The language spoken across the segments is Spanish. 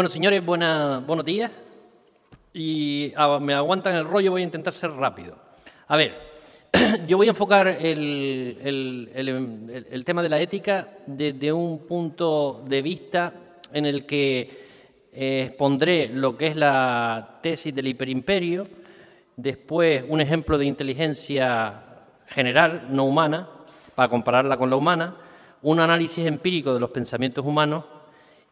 Bueno, señores, buenos días. Y ah, me aguantan el rollo, voy a intentar ser rápido. A ver, yo voy a enfocar el, tema de la ética desde un punto de vista en el que eh, expondré lo que es la tesis del hiperimperio, después un ejemplo de inteligencia general, no humana, para compararla con la humana, un análisis empírico de los pensamientos humanos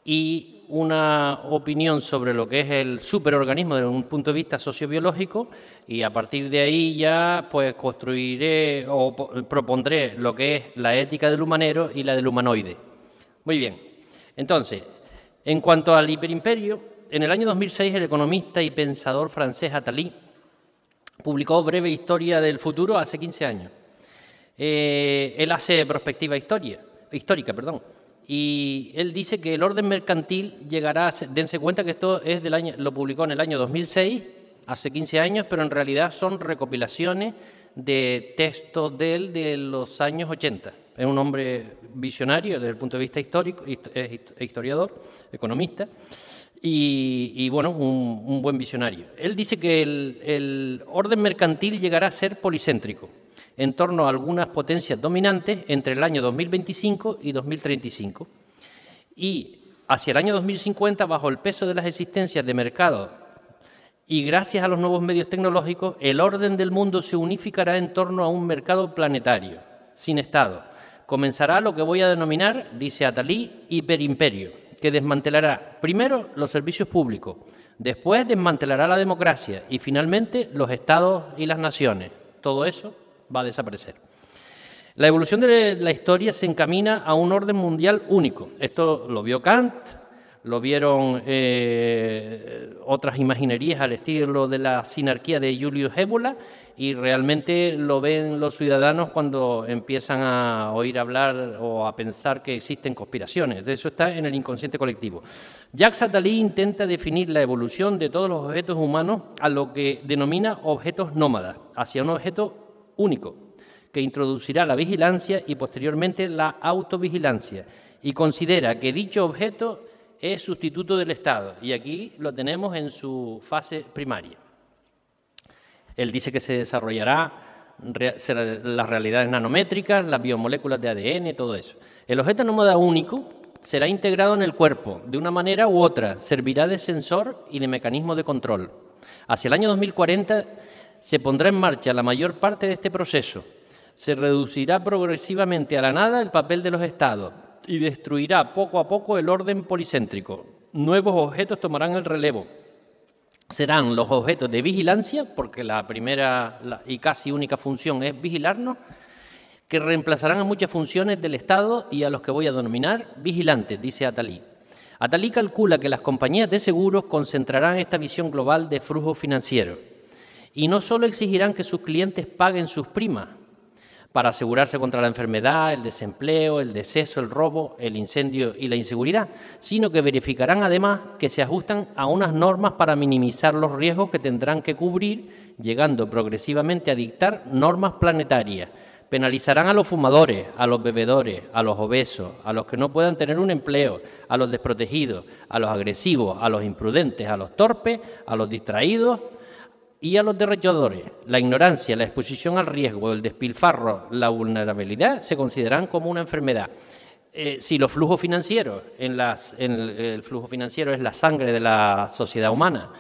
y una opinión sobre lo que es el superorganismo desde un punto de vista sociobiológico y a partir de ahí ya pues construiré o propondré lo que es la ética del humanero y la del humanoide. Muy bien. Entonces, en cuanto al hiperimperio, en el año 2006 el economista y pensador francés Atalí publicó Breve Historia del Futuro hace 15 años. Eh, él hace prospectiva historia, histórica, perdón y él dice que el orden mercantil llegará, dense cuenta que esto es del año, lo publicó en el año 2006, hace 15 años, pero en realidad son recopilaciones de textos de él de los años 80. Es un hombre visionario desde el punto de vista histórico, historiador, economista, y, bueno, un, buen visionario. Él dice que el, el orden mercantil llegará a ser policéntrico en torno a algunas potencias dominantes entre el año 2025 y 2035. Y hacia el año 2050, bajo el peso de las existencias de mercado y gracias a los nuevos medios tecnológicos, el orden del mundo se unificará en torno a un mercado planetario, sin Estado. Comenzará lo que voy a denominar, dice Atalí, hiperimperio, que desmantelará primero los servicios públicos, después desmantelará la democracia y finalmente los Estados y las naciones. Todo eso va a desaparecer. La evolución de la historia se encamina a un orden mundial único. Esto lo vio Kant, lo vieron eh, otras imaginerías al estilo de la sinarquía de Julius Ébola y realmente lo ven los ciudadanos cuando empiezan a oír hablar o a pensar que existen conspiraciones. De eso está en el inconsciente colectivo. Jacques Attali intenta definir la evolución de todos los objetos humanos a lo que denomina objetos nómadas, hacia un objeto único, que introducirá la vigilancia y posteriormente la autovigilancia, y considera que dicho objeto es sustituto del Estado, y aquí lo tenemos en su fase primaria. Él dice que se desarrollará las realidades nanométricas, las biomoléculas de ADN, todo eso. El objeto nómada único será integrado en el cuerpo, de una manera u otra, servirá de sensor y de mecanismo de control. Hacia el año 2040 se pondrá en marcha la mayor parte de este proceso. Se reducirá progresivamente a la nada el papel de los estados y destruirá poco a poco el orden policéntrico. Nuevos objetos tomarán el relevo. Serán los objetos de vigilancia, porque la primera y casi única función es vigilarnos, que reemplazarán a muchas funciones del Estado y a los que voy a denominar vigilantes, dice Atalí. Atalí calcula que las compañías de seguros concentrarán esta visión global de flujo financiero. Y no solo exigirán que sus clientes paguen sus primas para asegurarse contra la enfermedad, el desempleo, el deceso, el robo, el incendio y la inseguridad, sino que verificarán además que se ajustan a unas normas para minimizar los riesgos que tendrán que cubrir, llegando progresivamente a dictar normas planetarias penalizarán a los fumadores, a los bebedores, a los obesos, a los que no puedan tener un empleo, a los desprotegidos, a los agresivos, a los imprudentes, a los torpes, a los distraídos, y a los derrochadores. La ignorancia, la exposición al riesgo, el despilfarro, la vulnerabilidad se consideran como una enfermedad. Eh, si los flujos financieros, el, flujo financiero es la sangre de la sociedad humana,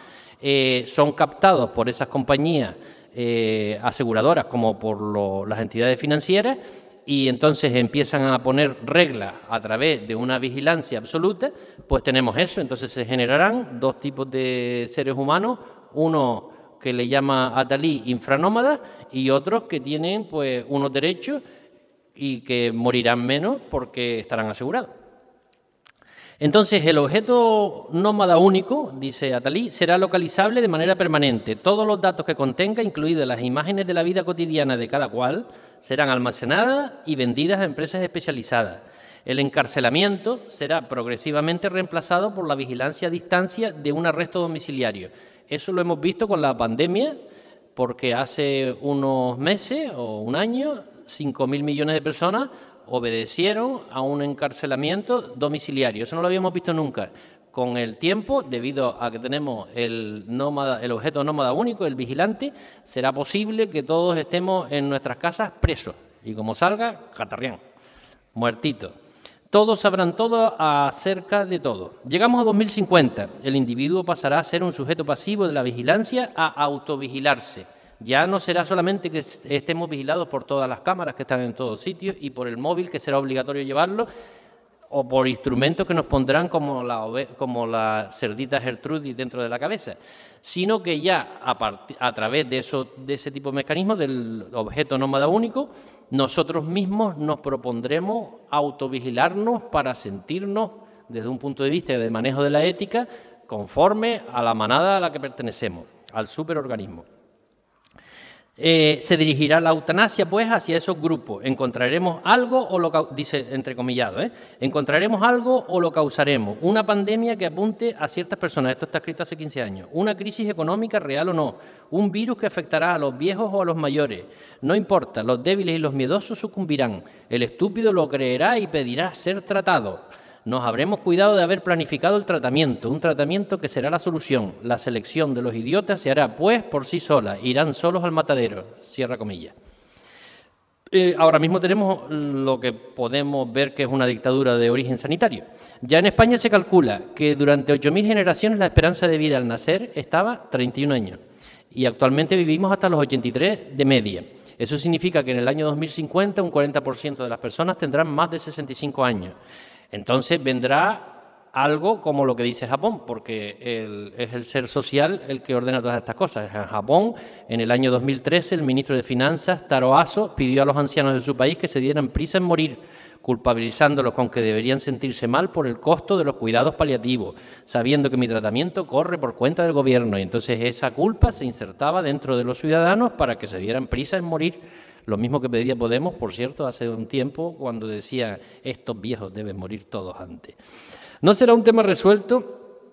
eh, son captados por esas compañías eh, aseguradoras como por las entidades financieras y entonces empiezan a poner reglas a través de una vigilancia absoluta, pues tenemos eso, entonces se generarán dos tipos de seres humanos, uno que le llama Atalí infranómada y otros que tienen pues unos derechos y que morirán menos porque estarán asegurados. Entonces, el objeto nómada único, dice Atalí, será localizable de manera permanente. Todos los datos que contenga, incluidas las imágenes de la vida cotidiana de cada cual, serán almacenadas y vendidas a empresas especializadas. El encarcelamiento será progresivamente reemplazado por la vigilancia a distancia de un arresto domiciliario. Eso lo hemos visto con la pandemia, porque hace unos meses o un año, 5.000 millones de personas obedecieron a un encarcelamiento domiciliario. Eso no lo habíamos visto nunca. Con el tiempo, debido a que tenemos el, nómada, el objeto nómada único, el vigilante, será posible que todos estemos en nuestras casas presos. Y como salga, catarrián, muertito. Todos sabrán todo acerca de todo. Llegamos a 2050. El individuo pasará a ser un sujeto pasivo de la vigilancia a autovigilarse. Ya no será solamente que estemos vigilados por todas las cámaras que están en todos sitios y por el móvil que será obligatorio llevarlo o por instrumentos que nos pondrán como la, como la cerdita Gertrudis dentro de la cabeza, sino que ya a, través de, de ese tipo de mecanismos del objeto nómada único nosotros mismos nos propondremos autovigilarnos para sentirnos, desde un punto de vista de manejo de la ética, conforme a la manada a la que pertenecemos, al superorganismo. Eh, se dirigirá la eutanasia pues hacia esos grupos. Encontraremos algo o lo dice eh? encontraremos algo o lo causaremos. Una pandemia que apunte a ciertas personas, esto está escrito hace 15 años. Una crisis económica real o no. Un virus que afectará a los viejos o a los mayores. No importa, los débiles y los miedosos sucumbirán. El estúpido lo creerá y pedirá ser tratado nos habremos cuidado de haber planificado el tratamiento, un tratamiento que será la solución. La selección de los idiotas se hará pues por sí sola, irán solos al matadero, cierra comillas. Eh, ahora mismo tenemos lo que podemos ver que es una dictadura de origen sanitario. Ya en España se calcula que durante 8.000 generaciones la esperanza de vida al nacer estaba 31 años y actualmente vivimos hasta los 83 de media. Eso significa que en el año 2050 un 40% de las personas tendrán más de 65 años. Entonces vendrá algo como lo que dice Japón, porque el, es el ser social el que ordena todas estas cosas. En Japón, en el año 2013, el ministro de Finanzas, Taro Aso, pidió a los ancianos de su país que se dieran prisa en morir culpabilizándolos con que deberían sentirse mal por el costo de los cuidados paliativos, sabiendo que mi tratamiento corre por cuenta del gobierno. Y entonces esa culpa se insertaba dentro de los ciudadanos para que se dieran prisa en morir lo mismo que pedía Podemos, por cierto, hace un tiempo, cuando decía, estos viejos deben morir todos antes. No será un tema resuelto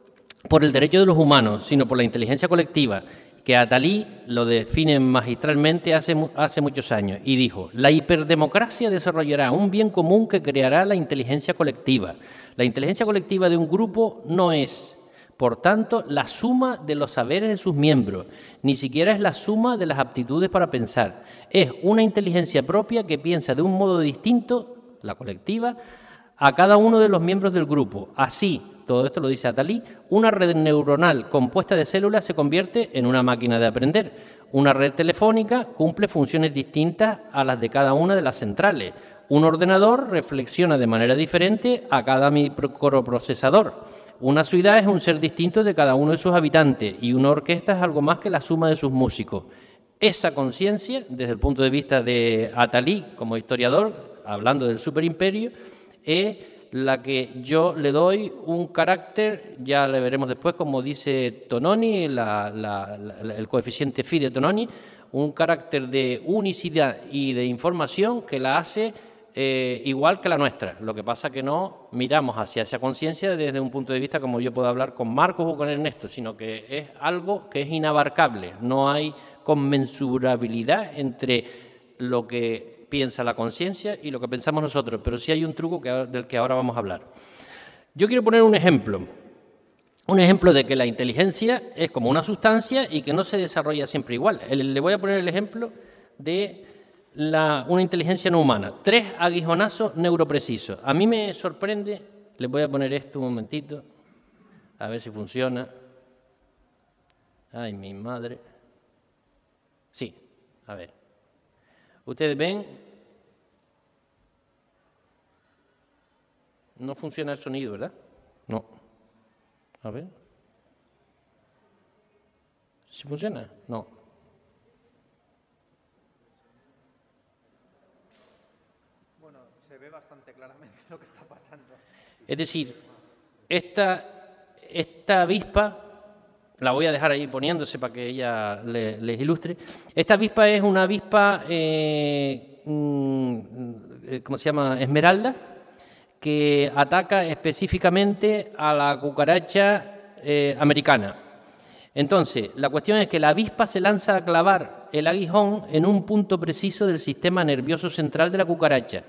por el derecho de los humanos, sino por la inteligencia colectiva, que Atalí lo define magistralmente hace, hace muchos años, y dijo, la hiperdemocracia desarrollará un bien común que creará la inteligencia colectiva. La inteligencia colectiva de un grupo no es por tanto, la suma de los saberes de sus miembros, ni siquiera es la suma de las aptitudes para pensar, es una inteligencia propia que piensa de un modo distinto, la colectiva, a cada uno de los miembros del grupo. Así, todo esto lo dice Atalí, una red neuronal compuesta de células se convierte en una máquina de aprender. Una red telefónica cumple funciones distintas a las de cada una de las centrales. Un ordenador reflexiona de manera diferente a cada microprocesador una ciudad es un ser distinto de cada uno de sus habitantes y una orquesta es algo más que la suma de sus músicos. Esa conciencia, desde el punto de vista de Atalí como historiador, hablando del superimperio, es la que yo le doy un carácter, ya le veremos después, como dice Tononi, el coeficiente phi de Tononi, un carácter de unicidad y de información que la hace eh, igual que la nuestra. Lo que pasa que no miramos hacia esa conciencia desde un punto de vista como yo puedo hablar con Marcos o con Ernesto, sino que es algo que es inabarcable. No hay conmensurabilidad entre lo que piensa la conciencia y lo que pensamos nosotros, pero sí hay un truco del que ahora vamos a hablar. Yo quiero poner un ejemplo. Un ejemplo de que la inteligencia es como una sustancia y que no se desarrolla siempre igual. Le voy a poner el ejemplo de la, una inteligencia no humana. Tres aguijonazos neuroprecisos. A mí me sorprende, les voy a poner esto un momentito, a ver si funciona. Ay, mi madre. Sí, a ver. Ustedes ven, no funciona el sonido, ¿verdad? No. A ver. ¿Si funciona? No. Es decir, esta, esta avispa, la voy a dejar ahí poniéndose para que ella les ilustre, esta avispa es una avispa, eh, mm, eh, ¿cómo se llama? Esmeralda, que ataca específicamente a la cucaracha eh, americana. Entonces, la cuestión es que la avispa se lanza a clavar el aguijón en un punto preciso del sistema nervioso central de la cucaracha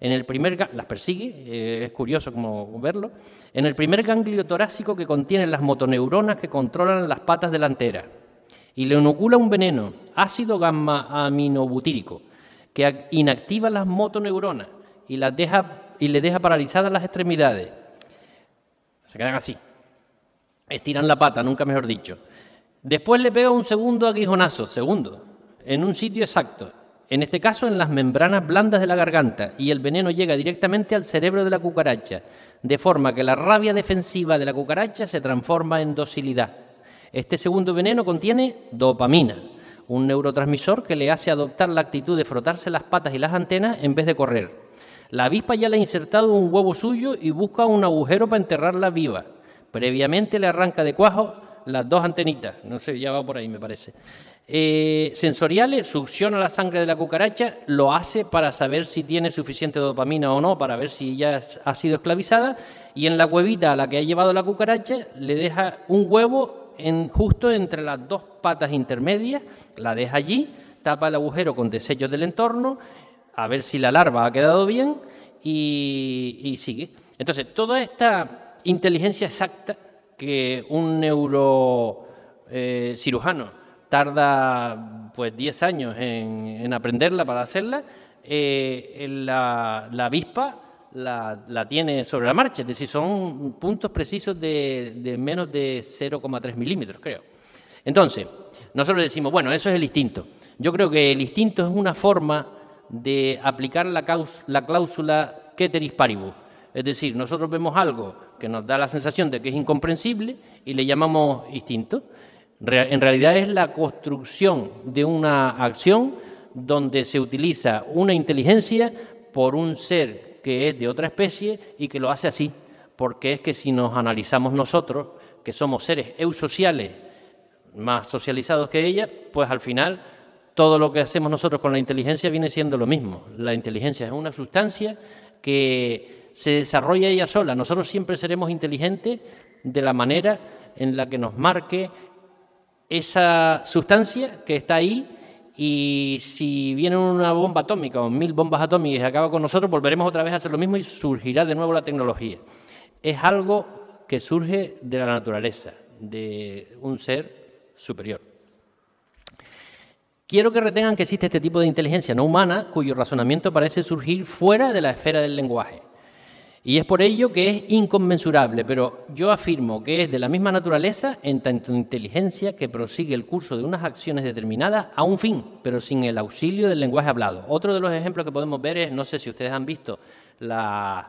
en el primer las persigue, eh, es curioso como verlo. En el primer ganglio torácico que contiene las motoneuronas que controlan las patas delanteras y le inocula un veneno, ácido gamma aminobutírico, que inactiva las motoneuronas y las deja y le deja paralizadas las extremidades. Se quedan así. Estiran la pata, nunca mejor dicho. Después le pega un segundo aguijonazo, segundo, en un sitio exacto, en este caso en las membranas blandas de la garganta, y el veneno llega directamente al cerebro de la cucaracha, de forma que la rabia defensiva de la cucaracha se transforma en docilidad. Este segundo veneno contiene dopamina, un neurotransmisor que le hace adoptar la actitud de frotarse las patas y las antenas en vez de correr. La avispa ya le ha insertado un huevo suyo y busca un agujero para enterrarla viva. Previamente le arranca de cuajo las dos antenitas, no sé, ya va por ahí me parece. Eh, sensoriales, succiona la sangre de la cucaracha, lo hace para saber si tiene suficiente dopamina o no, para ver si ya ha sido esclavizada, y en la huevita a la que ha llevado la cucaracha le deja un huevo justo entre las dos patas intermedias, la deja allí, tapa el agujero con desechos del entorno, a ver si la larva ha quedado bien y, sigue. Entonces, toda esta inteligencia exacta que un neurocirujano eh, tarda pues 10 años en, aprenderla para hacerla, eh, la, la, avispa la, tiene sobre la marcha, es decir, son puntos precisos de, menos de 0,3 milímetros, creo. Entonces, nosotros decimos, bueno, eso es el instinto. Yo creo que el instinto es una forma de aplicar la, la cláusula Keteris paribus. Es decir, nosotros vemos algo que nos da la sensación de que es incomprensible y le llamamos instinto. En realidad es la construcción de una acción donde se utiliza una inteligencia por un ser que es de otra especie y que lo hace así. Porque es que si nos analizamos nosotros, que somos seres eusociales, más socializados que ella, pues al final todo lo que hacemos nosotros con la inteligencia viene siendo lo mismo. La inteligencia es una sustancia que se desarrolla ella sola. Nosotros siempre seremos inteligentes de la manera en la que nos marque esa sustancia que está ahí y si viene una bomba atómica o mil bombas atómicas y acaba con nosotros, volveremos otra vez a hacer lo mismo y surgirá de nuevo la tecnología. Es algo que surge de la naturaleza, de un ser superior. Quiero que retengan que existe este tipo de inteligencia no humana cuyo razonamiento parece surgir fuera de la esfera del lenguaje. Y es por ello que es inconmensurable, pero yo afirmo que es de la misma naturaleza en tanto inteligencia que prosigue el curso de unas acciones determinadas a un fin, pero sin el auxilio del lenguaje hablado. Otro de los ejemplos que podemos ver es, no sé si ustedes han visto las,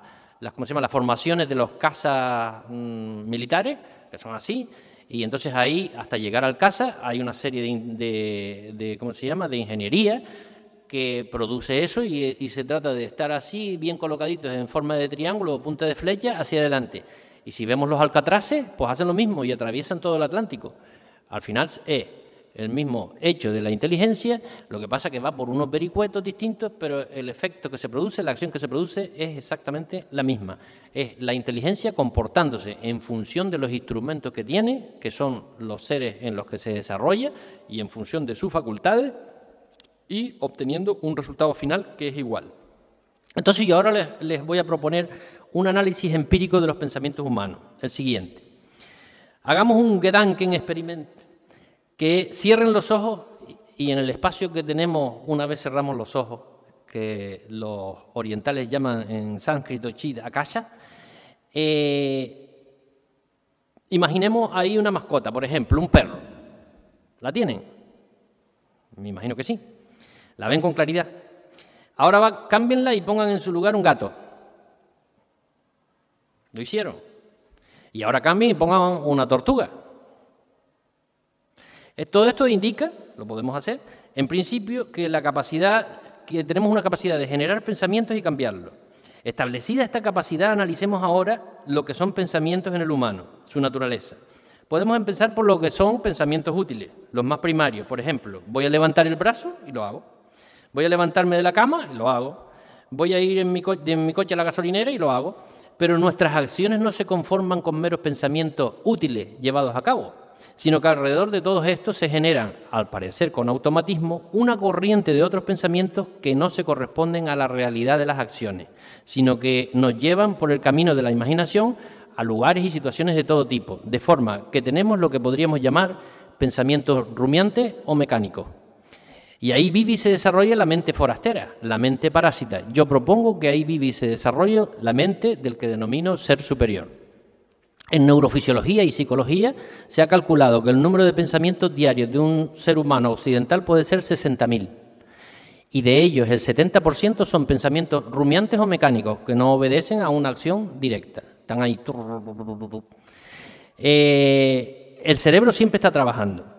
¿cómo se llama? las formaciones de los cazas mm, militares, que son así, y entonces ahí, hasta llegar al casa, hay una serie de ¿cómo se llama?, de ingeniería que produce eso eh, y, se trata de estar así, bien colocaditos en forma de triángulo o punta de flecha hacia adelante. Y si vemos los alcatraces, pues hacen lo mismo y atraviesan todo el Atlántico. Al final es el mismo hecho de la inteligencia, lo que pasa que va por unos vericuetos distintos, pero el efecto que se produce, la acción que se produce es exactamente la misma. Es la inteligencia comportándose en función de los instrumentos que tiene, que son los seres en los que se desarrolla, y en función de sus facultades, y obteniendo un resultado final que es igual. Entonces yo ahora les, voy a proponer un análisis empírico de los pensamientos humanos, el siguiente. Hagamos un Gedanken experiment, que cierren los ojos y en el espacio que tenemos una vez cerramos los ojos, que los orientales llaman en sánscrito chid akasha, eh, imaginemos ahí una mascota, por ejemplo, un perro. ¿La tienen? Me imagino que sí. ¿La ven con claridad? Ahora va, cámbienla y pongan en su lugar un gato. Lo hicieron. Y ahora cambien y pongan una tortuga. Todo esto indica, lo podemos hacer, en principio que la capacidad, que tenemos una capacidad de generar pensamientos y cambiarlos. Establecida esta capacidad, analicemos ahora lo que son pensamientos en el humano, su naturaleza. Podemos empezar por lo que son pensamientos útiles, los más primarios. Por ejemplo, voy a levantar el brazo y lo hago. Voy a levantarme de la cama, lo hago. Voy a ir en mi, mi coche a la gasolinera y lo hago. Pero nuestras acciones no se conforman con meros pensamientos útiles llevados a cabo, sino que alrededor de todos estos se generan, al parecer con automatismo, una corriente de otros pensamientos que no se corresponden a la realidad de las acciones, sino que nos llevan por el camino de la imaginación a lugares y situaciones de todo tipo, de forma que tenemos lo que podríamos llamar pensamientos rumiantes o mecánicos. Y ahí vive y se desarrolla la mente forastera, la mente parásita. Yo propongo que ahí vive y se desarrolle la mente del que denomino ser superior. En neurofisiología y psicología se ha calculado que el número de pensamientos diarios de un ser humano occidental puede ser 60.000. Y de ellos el 70% son pensamientos rumiantes o mecánicos que no obedecen a una acción directa. Están ahí. Eh, el cerebro siempre está trabajando.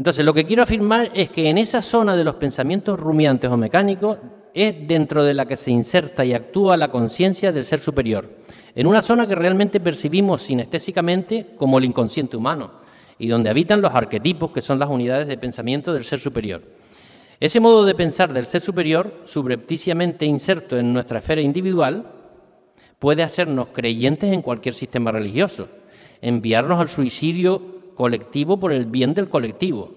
Entonces, lo que quiero afirmar es que en esa zona de los pensamientos rumiantes o mecánicos es dentro de la que se inserta y actúa la conciencia del ser superior, en una zona que realmente percibimos sinestésicamente como el inconsciente humano y donde habitan los arquetipos que son las unidades de pensamiento del ser superior. Ese modo de pensar del ser superior, subrepticiamente inserto en nuestra esfera individual, puede hacernos creyentes en cualquier sistema religioso, enviarnos al suicidio colectivo por el bien del colectivo,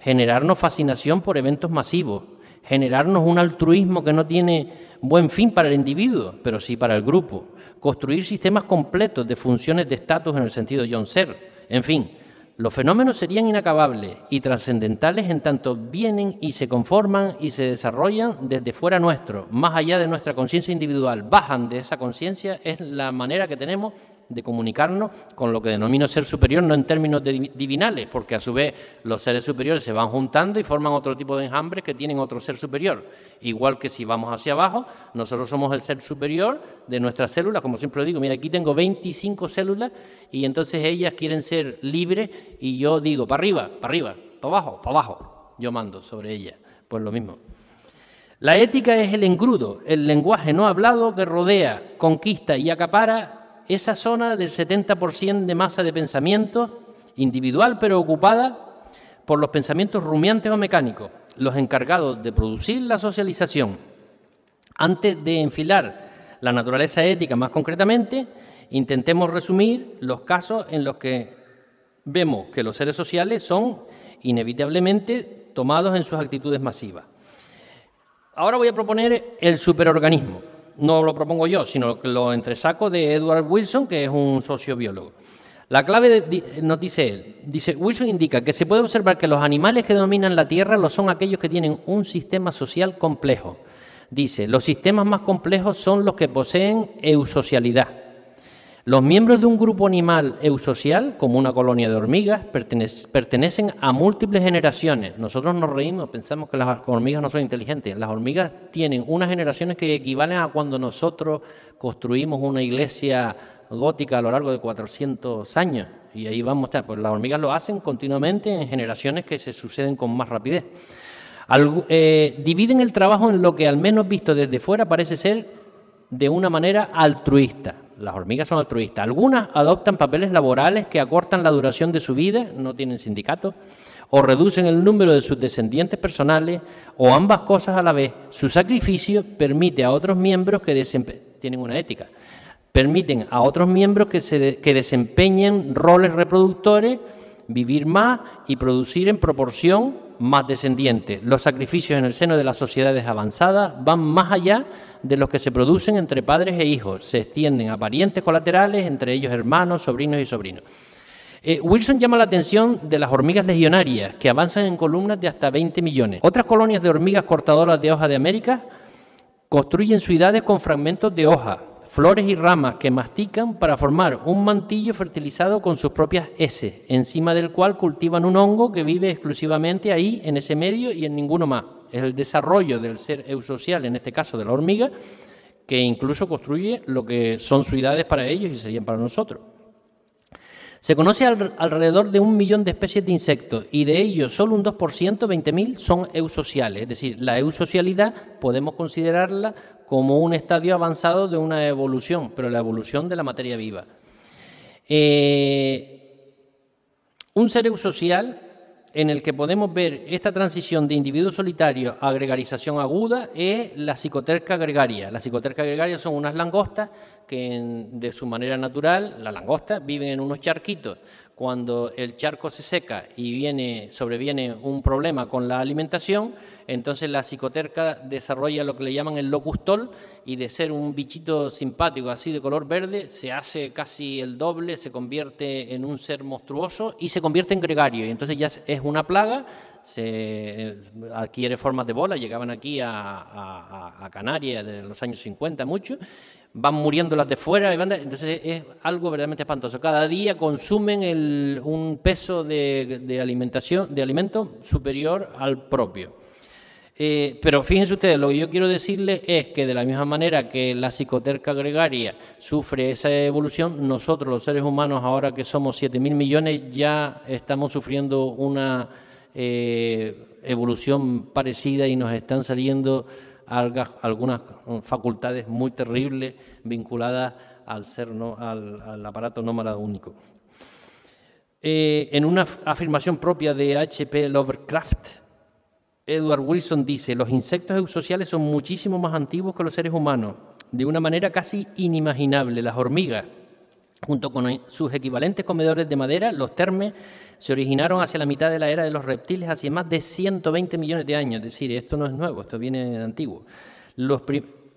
generarnos fascinación por eventos masivos, generarnos un altruismo que no tiene buen fin para el individuo, pero sí para el grupo, construir sistemas completos de funciones de estatus en el sentido de John Searle, en fin, los fenómenos serían inacabables y trascendentales en tanto vienen y se conforman y se desarrollan desde fuera nuestro, más allá de nuestra conciencia individual, bajan de esa conciencia, es la manera que tenemos de comunicarnos con lo que denomino ser superior, no en términos divinales, porque a su vez los seres superiores se van juntando y forman otro tipo de enjambres que tienen otro ser superior. Igual que si vamos hacia abajo, nosotros somos el ser superior de nuestras células, como siempre digo, mira, aquí tengo 25 células y entonces ellas quieren ser libres y yo digo, para arriba, para arriba, para abajo, para abajo, yo mando sobre ellas, pues lo mismo. La ética es el engrudo, el lenguaje no hablado que rodea, conquista y acapara esa zona del 70% de masa de pensamiento individual pero ocupada por los pensamientos rumiantes o mecánicos, los encargados de producir la socialización. Antes de enfilar la naturaleza ética más concretamente, intentemos resumir los casos en los que vemos que los seres sociales son inevitablemente tomados en sus actitudes masivas. Ahora voy a proponer el superorganismo no lo propongo yo, sino que lo entresaco de Edward Wilson, que es un sociobiólogo. La clave nos dice él, dice Wilson indica que se puede observar que los animales que dominan la Tierra lo son aquellos que tienen un sistema social complejo. Dice, los sistemas más complejos son los que poseen eusocialidad los miembros de un grupo animal eusocial, como una colonia de hormigas, pertenecen a múltiples generaciones. Nosotros nos reímos, pensamos que las hormigas no son inteligentes. Las hormigas tienen unas generaciones que equivalen a cuando nosotros construimos una iglesia gótica a lo largo de 400 años. Y ahí vamos estar. Pues las hormigas lo hacen continuamente en generaciones que se suceden con más rapidez. Eh, dividen el trabajo en lo que al menos visto desde fuera parece ser de una manera altruista las hormigas son altruistas. Algunas adoptan papeles laborales que acortan la duración de su vida, no tienen sindicato, o reducen el número de sus descendientes personales, o ambas cosas a la vez. Su sacrificio permite a otros miembros que desempeñen, tienen una ética, permiten a otros miembros que, se que desempeñen roles reproductores, vivir más y producir en proporción más descendientes. Los sacrificios en el seno de las sociedades avanzadas van más allá de los que se producen entre padres e hijos. Se extienden a parientes colaterales, entre ellos hermanos, sobrinos y sobrinos. Eh, Wilson llama la atención de las hormigas legionarias, que avanzan en columnas de hasta 20 millones. Otras colonias de hormigas cortadoras de hoja de América construyen ciudades con fragmentos de hoja, flores y ramas que mastican para formar un mantillo fertilizado con sus propias heces, encima del cual cultivan un hongo que vive exclusivamente ahí, en ese medio y en ninguno más. Es el desarrollo del ser eusocial, en este caso de la hormiga, que incluso construye lo que son ciudades para ellos y serían para nosotros. Se conoce alrededor de un millón de especies de insectos y de ellos solo un 2%, 20.000, son eusociales. Es decir, la eusocialidad podemos considerarla como un estadio avanzado de una evolución, pero la evolución de la materia viva. Eh, un ser eusocial en el que podemos ver esta transición de individuo solitario a agregarización aguda es la psicoterca gregaria. La psicoterca gregaria son unas langostas que de su manera natural, la langosta, viven en unos charquitos cuando el charco se seca y viene, sobreviene un problema con la alimentación, entonces la psicoterca desarrolla lo que le llaman el locustol y de ser un bichito simpático así de color verde, se hace casi el doble, se convierte en un ser monstruoso y se convierte en gregario. Y entonces ya es una plaga, se adquiere formas de bola, llegaban aquí a, a, a Canarias en los años 50 mucho, van muriendo las de fuera, y van entonces es algo verdaderamente espantoso. Cada día consumen un peso de, alimentación, de alimento superior al propio. Eh, pero fíjense ustedes, lo que yo quiero decirles es que de la misma manera que la psicoterca gregaria sufre esa evolución, nosotros los seres humanos, ahora que somos 7.000 millones, ya estamos sufriendo una eh, evolución parecida y nos están saliendo algunas mm, facultades muy terribles vinculadas al, ser, al, aparato nómada único. Eh, en una afirmación propia de H.P. Lovecraft, Edward Wilson dice, los insectos eusociales son muchísimo más antiguos que los seres humanos, de una manera casi inimaginable. Las hormigas, Junto con sus equivalentes comedores de madera, los termes se originaron hacia la mitad de la era de los reptiles, hace más de 120 millones de años. Es decir, esto no es nuevo, esto viene de antiguo.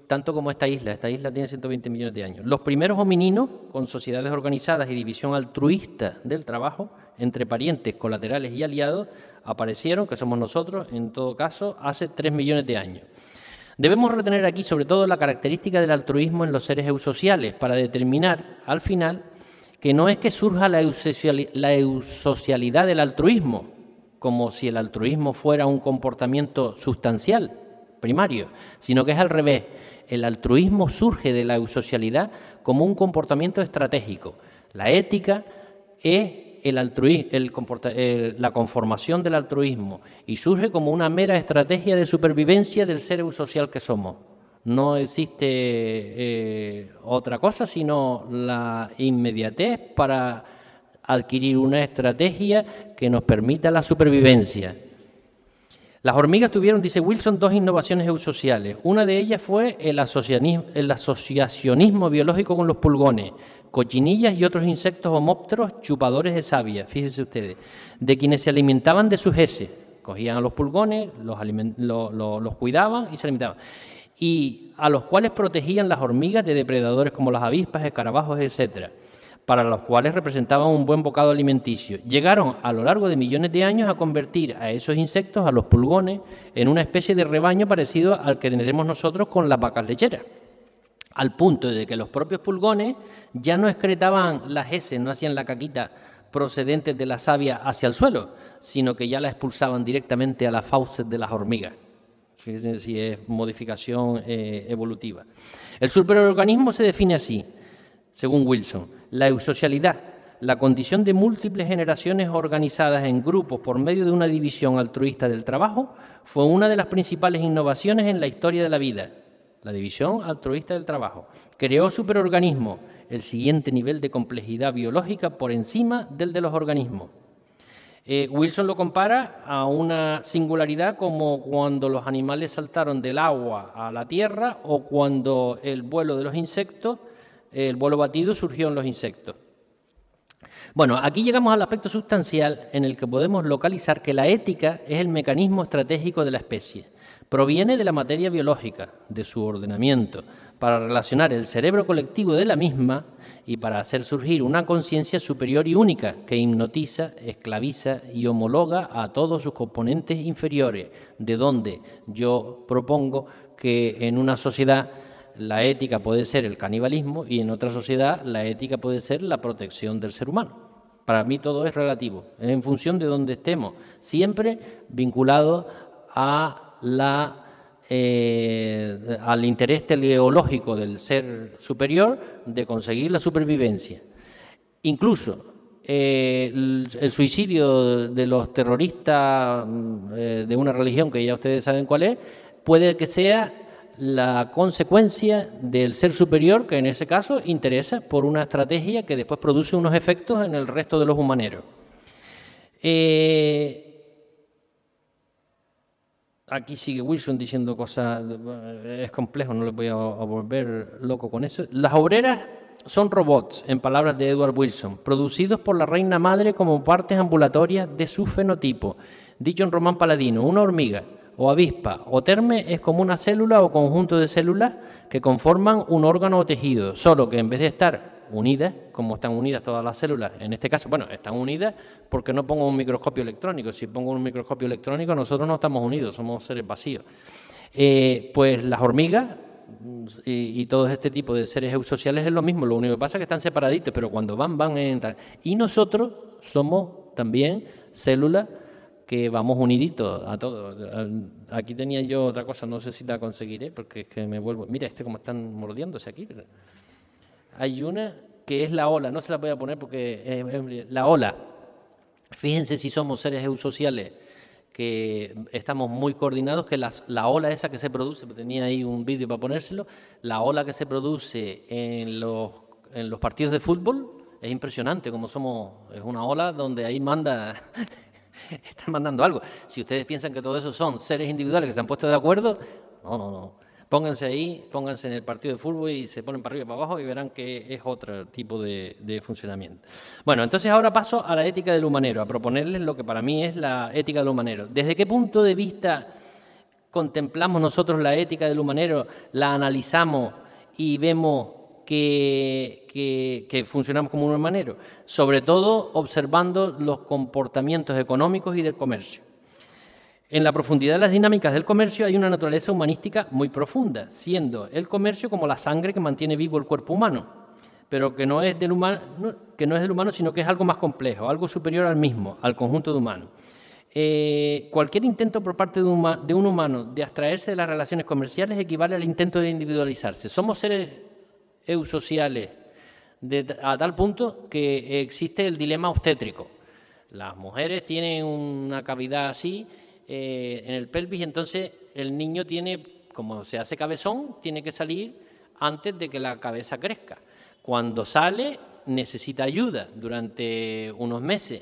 tanto como esta isla, esta isla tiene 120 millones de años. Los primeros homininos, con sociedades organizadas y división altruista del trabajo, entre parientes, colaterales y aliados, aparecieron, que somos nosotros, en todo caso, hace 3 millones de años. Debemos retener aquí sobre todo la característica del altruismo en los seres eusociales para determinar al final que no es que surja la, eusocialidad del altruismo, como si el altruismo fuera un comportamiento sustancial, primario, sino que es al revés. El altruismo surge de la eusocialidad como un comportamiento estratégico. La ética es la conformación del altruismo y surge como una mera estrategia de supervivencia del ser eusocial que somos. No existe eh, otra cosa sino la inmediatez para adquirir una estrategia que nos permita la supervivencia. Las hormigas tuvieron, dice Wilson, dos innovaciones eusociales. Una de ellas fue el asociacionismo biológico con los pulgones cochinillas y otros insectos homópteros chupadores de savia, fíjense ustedes, de quienes se alimentaban de sus heces. Cogían a los pulgones, los, cuidaban y se alimentaban. Y a los cuales protegían las hormigas de depredadores como las avispas, escarabajos, etcétera para los cuales representaban un buen bocado alimenticio. Llegaron a lo largo de millones de años a convertir a esos insectos, a los pulgones, en una especie de rebaño parecido al que tenemos nosotros con las vacas lecheras al punto de que los propios pulgones ya no excretaban las heces, no hacían la caquita procedente de la savia hacia el suelo, sino que ya la expulsaban directamente a las fauces de las hormigas. Fíjense si es modificación eh, evolutiva. El superorganismo se define así, según Wilson, la eusocialidad, la condición de múltiples generaciones organizadas en grupos por medio de una división altruista del trabajo, fue una de las principales innovaciones en la historia de la vida la División Altruista del Trabajo, creó superorganismo, el siguiente nivel de complejidad biológica por encima del de los organismos. Eh, Wilson lo compara a una singularidad como cuando los animales saltaron del agua a la tierra o cuando el vuelo de los insectos, el vuelo batido surgió en los insectos. Bueno, aquí llegamos al aspecto sustancial en el que podemos localizar que la ética es el mecanismo estratégico de la especie. Proviene de la materia biológica, de su ordenamiento, para relacionar el cerebro colectivo de la misma y para hacer surgir una conciencia superior y única que hipnotiza, esclaviza y homologa a todos sus componentes inferiores, de donde yo propongo que en una sociedad la ética puede ser el canibalismo y en otra sociedad la ética puede ser la protección del ser humano. Para mí todo es relativo, en función de donde estemos, siempre vinculado a la, eh, al interés teleológico del ser superior de conseguir la supervivencia. Incluso eh, el, suicidio de los terroristas mm, eh, de una religión que ya ustedes saben cuál es, puede que sea la consecuencia del ser superior que en ese caso interesa por una estrategia que después produce unos efectos en el resto de los humaneros. Eh, Aquí sigue Wilson diciendo cosas, es complejo, no le voy a, volver loco con eso. Las obreras son robots, en palabras de Edward Wilson, producidos por la reina madre como partes ambulatorias de su fenotipo. Dicho en román paladino, una hormiga o avispa o terme es como una célula o conjunto de células que conforman un órgano o tejido, solo que en vez de estar unidas, como están unidas todas las células. En este caso, bueno, están unidas porque no pongo un microscopio electrónico. Si pongo un microscopio electrónico, nosotros no estamos unidos, somos seres vacíos. Eh, pues las hormigas mm, y, todo este tipo de seres eusociales es lo mismo, lo único que pasa es que están separaditos, pero cuando van, van en tal. Y nosotros somos también células que vamos uniditos a todo. Aquí tenía yo otra cosa, no sé si la conseguiré, porque es que me vuelvo. Mira, este como están mordiéndose aquí hay una que es la ola, no se la voy a poner porque es la ola. Fíjense si somos seres eusociales, que estamos muy coordinados, que la ola esa que se produce, tenía ahí un vídeo para ponérselo, la ola que se produce en los, en los partidos de fútbol es impresionante, como somos, es una ola donde ahí manda están mandando algo. Si ustedes piensan que todo eso son seres individuales que se han puesto de acuerdo, no, no, no. Pónganse ahí, pónganse en el partido de fútbol y se ponen para arriba y para abajo y verán que es otro tipo de, funcionamiento. Bueno, entonces ahora paso a la ética del humanero, a proponerles lo que para mí es la ética del humanero. ¿Desde qué punto de vista contemplamos nosotros la ética del humanero, la analizamos y vemos que, funcionamos como un humanero, sobre todo observando los comportamientos económicos y del comercio. En la profundidad de las dinámicas del comercio hay una naturaleza humanística muy profunda, siendo el comercio como la sangre que mantiene vivo el cuerpo humano, pero que no es del humano, sino que es algo más complejo, algo superior al mismo, al conjunto de humano. Eh, cualquier intento por parte de un, de un humano de abstraerse de las relaciones comerciales equivale al intento de individualizarse. Somos seres eusociales a tal punto que existe el dilema obstétrico. Las mujeres tienen una cavidad así eh, en el pelvis, entonces el niño tiene, como se hace cabezón, tiene que salir antes de que la cabeza crezca. Cuando sale, necesita ayuda durante unos meses.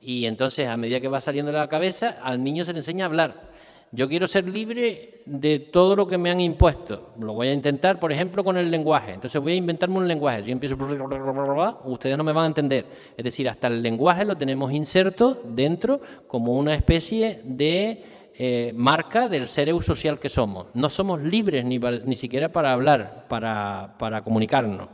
Y entonces, a medida que va saliendo la cabeza, al niño se le enseña a hablar yo quiero ser libre de todo lo que me han impuesto. Lo voy a intentar, por ejemplo, con el lenguaje. Entonces voy a inventarme un lenguaje. Si yo empiezo, ustedes no me van a entender. Es decir, hasta el lenguaje lo tenemos inserto dentro como una especie de eh, marca del ser social que somos. No somos libres ni, ni siquiera para hablar, para, para comunicarnos.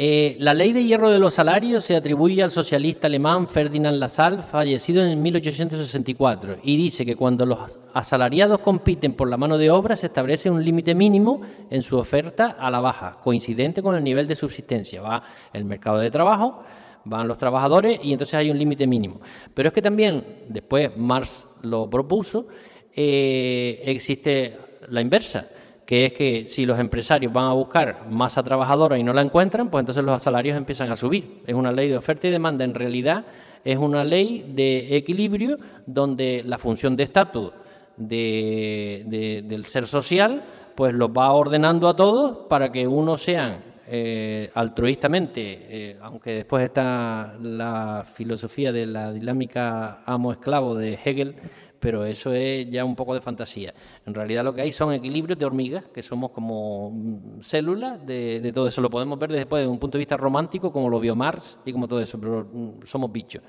Eh, la ley de hierro de los salarios se atribuye al socialista alemán Ferdinand Lassalle, fallecido en 1864, y dice que cuando los asalariados compiten por la mano de obra se establece un límite mínimo en su oferta a la baja, coincidente con el nivel de subsistencia. Va el mercado de trabajo, van los trabajadores y entonces hay un límite mínimo. Pero es que también, después Marx lo propuso, eh, existe la inversa que es que si los empresarios van a buscar masa trabajadora y no la encuentran, pues entonces los salarios empiezan a subir. Es una ley de oferta y demanda. En realidad es una ley de equilibrio donde la función de estatus del ser social pues los va ordenando a todos para que uno sean eh, altruistamente, eh, aunque después está la filosofía de la dinámica amo-esclavo de Hegel, pero eso es ya un poco de fantasía. En realidad lo que hay son equilibrios de hormigas, que somos como células de, todo eso. Lo podemos ver después desde un punto de vista romántico, como lo vio Marx y como todo eso, pero mm, somos bichos.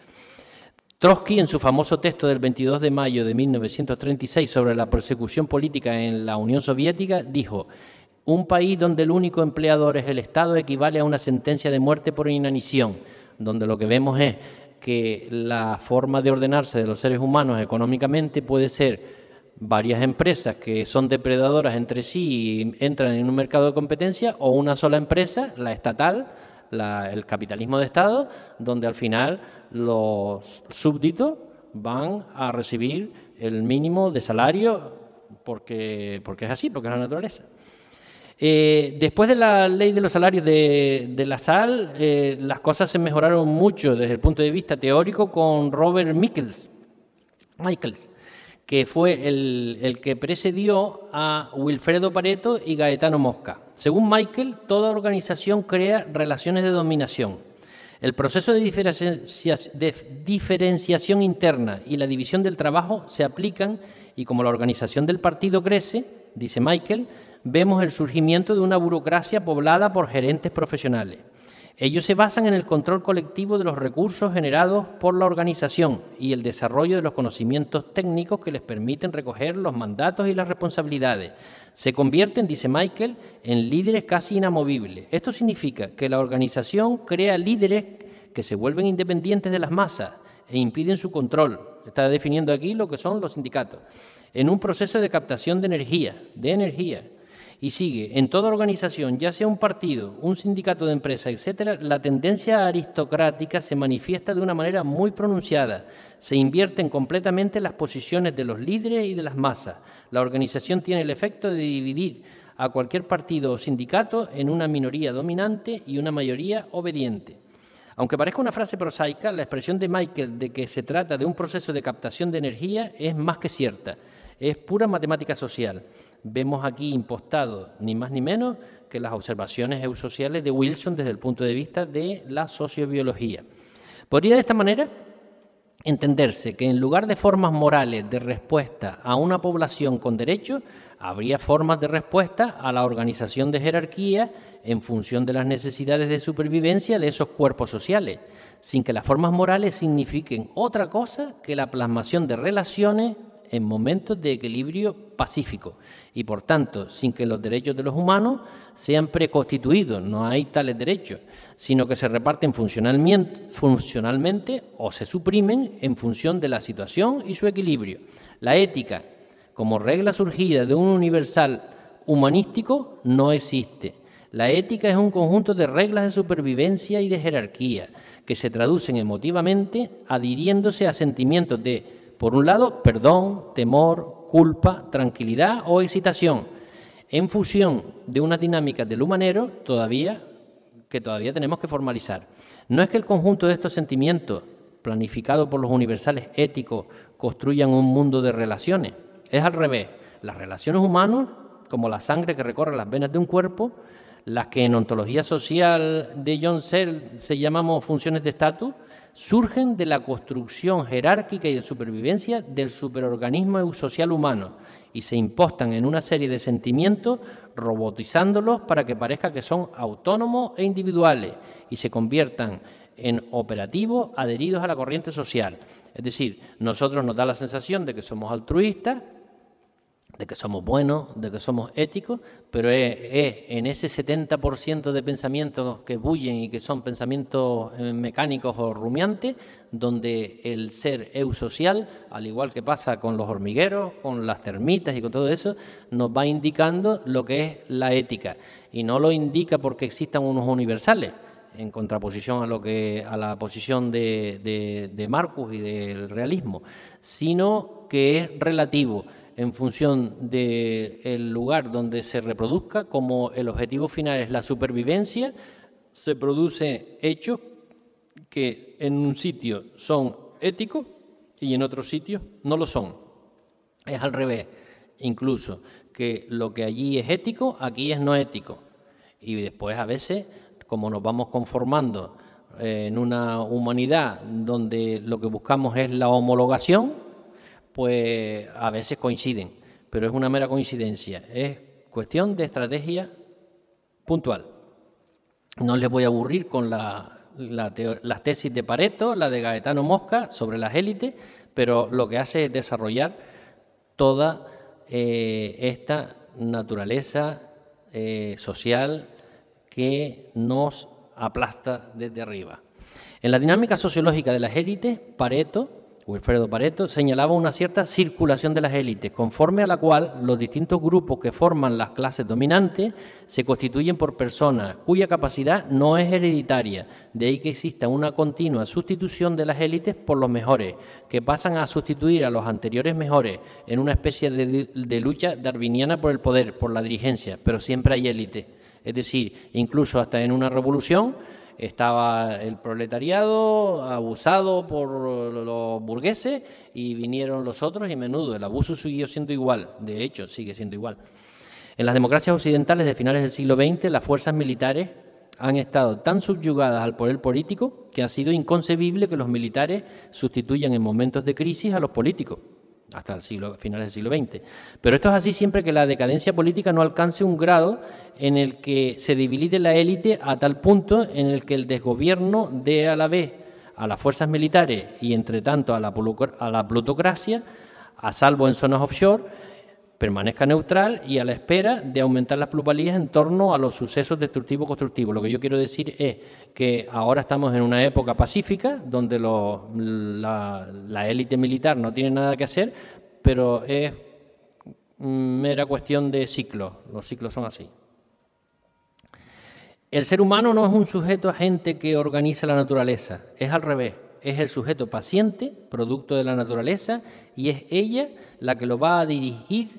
Trotsky, en su famoso texto del 22 de mayo de 1936 sobre la persecución política en la Unión Soviética, dijo, un país donde el único empleador es el Estado equivale a una sentencia de muerte por inanición, donde lo que vemos es que la forma de ordenarse de los seres humanos económicamente puede ser varias empresas que son depredadoras entre sí y entran en un mercado de competencia o una sola empresa, la estatal, el capitalismo de Estado, donde al final los súbditos van a recibir el mínimo de salario porque, porque es así, porque es la naturaleza. Eh, después de la ley de los salarios de, la SAL, eh, las cosas se mejoraron mucho desde el punto de vista teórico con Robert Michels, que fue el, que precedió a Wilfredo Pareto y Gaetano Mosca. Según Michael, toda organización crea relaciones de dominación. El proceso de, de, diferenciación interna y la división del trabajo se aplican y como la organización del partido crece, dice Michael, vemos el surgimiento de una burocracia poblada por gerentes profesionales. Ellos se basan en el control colectivo de los recursos generados por la organización y el desarrollo de los conocimientos técnicos que les permiten recoger los mandatos y las responsabilidades. Se convierten, dice Michael, en líderes casi inamovibles. Esto significa que la organización crea líderes que se vuelven independientes de las masas e impiden su control. Está definiendo aquí lo que son los sindicatos. En un proceso de captación de energía, de energía y sigue, en toda organización, ya sea un partido, un sindicato de empresa, etcétera, la tendencia aristocrática se manifiesta de una manera muy pronunciada. Se invierten completamente las posiciones de los líderes y de las masas. La organización tiene el efecto de dividir a cualquier partido o sindicato en una minoría dominante y una mayoría obediente. Aunque parezca una frase prosaica, la expresión de Michael de que se trata de un proceso de captación de energía es más que cierta. Es pura matemática social. Vemos aquí impostado, ni más ni menos, que las observaciones eusociales de Wilson desde el punto de vista de la sociobiología. Podría de esta manera entenderse que en lugar de formas morales de respuesta a una población con derechos, habría formas de respuesta a la organización de jerarquía en función de las necesidades de supervivencia de esos cuerpos sociales, sin que las formas morales signifiquen otra cosa que la plasmación de relaciones en momentos de equilibrio pacífico y por tanto sin que los derechos de los humanos sean preconstituidos, no hay tales derechos, sino que se reparten funcionalmente, funcionalmente o se suprimen en función de la situación y su equilibrio. La ética como regla surgida de un universal humanístico, no existe. La ética es un conjunto de reglas de supervivencia y de jerarquía que se traducen emotivamente adhiriéndose a sentimientos de, por un lado, perdón, temor, culpa, tranquilidad o excitación, en fusión de una dinámica del humanero todavía que todavía tenemos que formalizar. No es que el conjunto de estos sentimientos, planificado por los universales éticos, construyan un mundo de relaciones es al revés. Las relaciones humanas, como la sangre que recorre las venas de un cuerpo, las que en ontología social de John Searle se llamamos funciones de estatus, surgen de la construcción jerárquica y de supervivencia del superorganismo social humano y se impostan en una serie de sentimientos robotizándolos para que parezca que son autónomos e individuales y se conviertan en operativos adheridos a la corriente social. Es decir, nosotros nos da la sensación de que somos altruistas, de que somos buenos, de que somos éticos, pero es, en ese 70% de pensamientos que bullen y que son pensamientos eh, mecánicos o rumiantes, donde el ser eusocial, al igual que pasa con los hormigueros, con las termitas y con todo eso, nos va indicando lo que es la ética. Y no lo indica porque existan unos universales, en contraposición a lo que a la posición de, de, de Marcus y del realismo, sino que es relativo en función del el lugar donde se reproduzca, como el objetivo final es la supervivencia, se produce hechos que en un sitio son éticos y en otro sitio no lo son. Es al revés, incluso, que lo que allí es ético, aquí es no ético. Y después a veces, como nos vamos conformando eh, en una humanidad donde lo que buscamos es la homologación, pues a veces coinciden, pero es una mera coincidencia, es cuestión de estrategia puntual. No les voy a aburrir con las tesis de Pareto, la de Gaetano Mosca sobre las élites, pero lo que hace es desarrollar toda eh, esta naturaleza eh, social que nos aplasta desde arriba. En la dinámica sociológica de las élites, Pareto Wilfredo Pareto, señalaba una cierta circulación de las élites, conforme a la cual los distintos grupos que forman las clases dominantes se constituyen por personas cuya capacidad no es hereditaria, de ahí que exista una continua sustitución de las élites por los mejores, que pasan a sustituir a los anteriores mejores en una especie de, de lucha darwiniana por el poder, por la dirigencia, pero siempre hay élite. Es decir, incluso hasta en una revolución estaba el proletariado abusado por los burgueses y vinieron los otros y menudo, el abuso siguió siendo igual, de hecho sigue siendo igual. En las democracias occidentales de finales del siglo XX, las fuerzas militares han estado tan subyugadas al poder político que ha sido inconcebible que los militares sustituyan en momentos de crisis a los políticos hasta el siglo, finales del siglo XX. Pero esto es así siempre que la decadencia política no alcance un grado en el que se debilite la élite a tal punto en el que el desgobierno dé a la vez a las fuerzas militares y, entre tanto, a la, a la plutocracia, a salvo en zonas offshore, permanezca neutral y a la espera de aumentar las pluralidades en torno a los sucesos destructivos constructivos Lo que yo quiero decir es que ahora estamos en una época pacífica donde la, la élite militar no tiene nada que hacer, pero es mera cuestión de ciclos. Los ciclos son así. El ser humano no es un sujeto agente que organiza la naturaleza, es al revés es el sujeto paciente, producto de la naturaleza, y es ella la que lo va a dirigir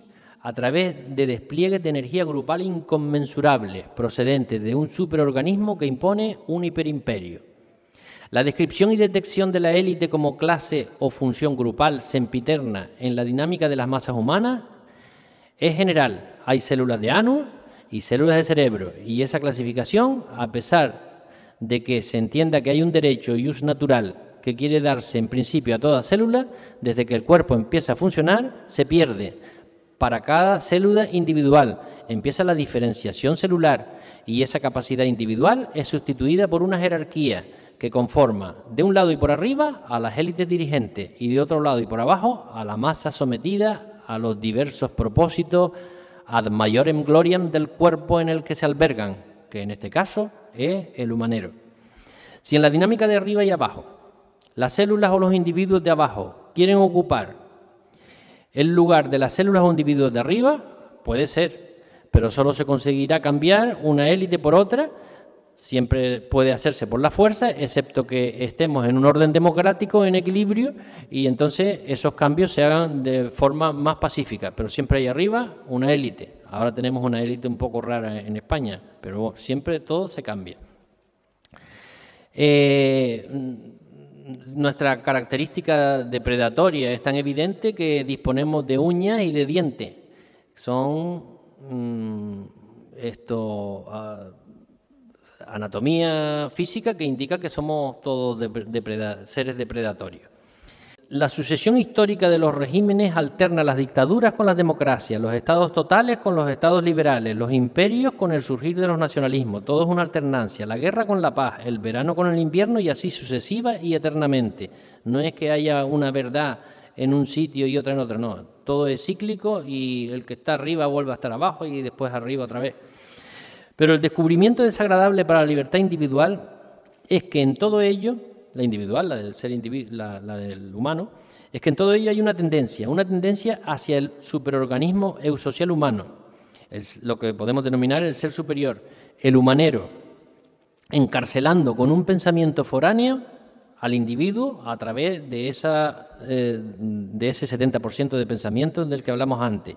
a través de despliegues de energía grupal inconmensurables procedentes de un superorganismo que impone un hiperimperio. La descripción y detección de la élite como clase o función grupal sempiterna en la dinámica de las masas humanas es general. Hay células de ANU y células de cerebro y esa clasificación, a pesar de que se entienda que hay un derecho y uso natural que quiere darse en principio a toda célula, desde que el cuerpo empieza a funcionar, se pierde para cada célula individual. Empieza la diferenciación celular y esa capacidad individual es sustituida por una jerarquía que conforma de un lado y por arriba a las élites dirigentes y de otro lado y por abajo a la masa sometida a los diversos propósitos ad maiorem gloriam del cuerpo en el que se albergan, que en este caso es el humanero. Si en la dinámica de arriba y abajo, las células o los individuos de abajo quieren ocupar el lugar de las células o individuos de arriba puede ser, pero solo se conseguirá cambiar una élite por otra. Siempre puede hacerse por la fuerza, excepto que estemos en un orden democrático, en equilibrio, y entonces esos cambios se hagan de forma más pacífica. Pero siempre hay arriba una élite. Ahora tenemos una élite un poco rara en España, pero siempre todo se cambia. Eh, nuestra característica depredatoria es tan evidente que disponemos de uñas y de dientes. Son mm, esto, ah, anatomía física que indica que somos todos seres depredatorios la sucesión histórica de los regímenes alterna las dictaduras con las democracias, los estados totales con los estados liberales, los imperios con el surgir de los nacionalismos, todo es una alternancia, la guerra con la paz, el verano con el invierno y así sucesiva y eternamente. No es que haya una verdad en un sitio y otra en otro, no, todo es cíclico y el que está arriba vuelve a estar abajo y después arriba otra vez. Pero el descubrimiento desagradable para la libertad individual es que en todo ello la individual, la del ser la, la del humano, es que en todo ello hay una tendencia, una tendencia hacia el superorganismo eusocial humano, es lo que podemos denominar el ser superior, el humanero, encarcelando con un pensamiento foráneo al individuo a través de, esa, eh, de ese 70% de pensamiento del que hablamos antes.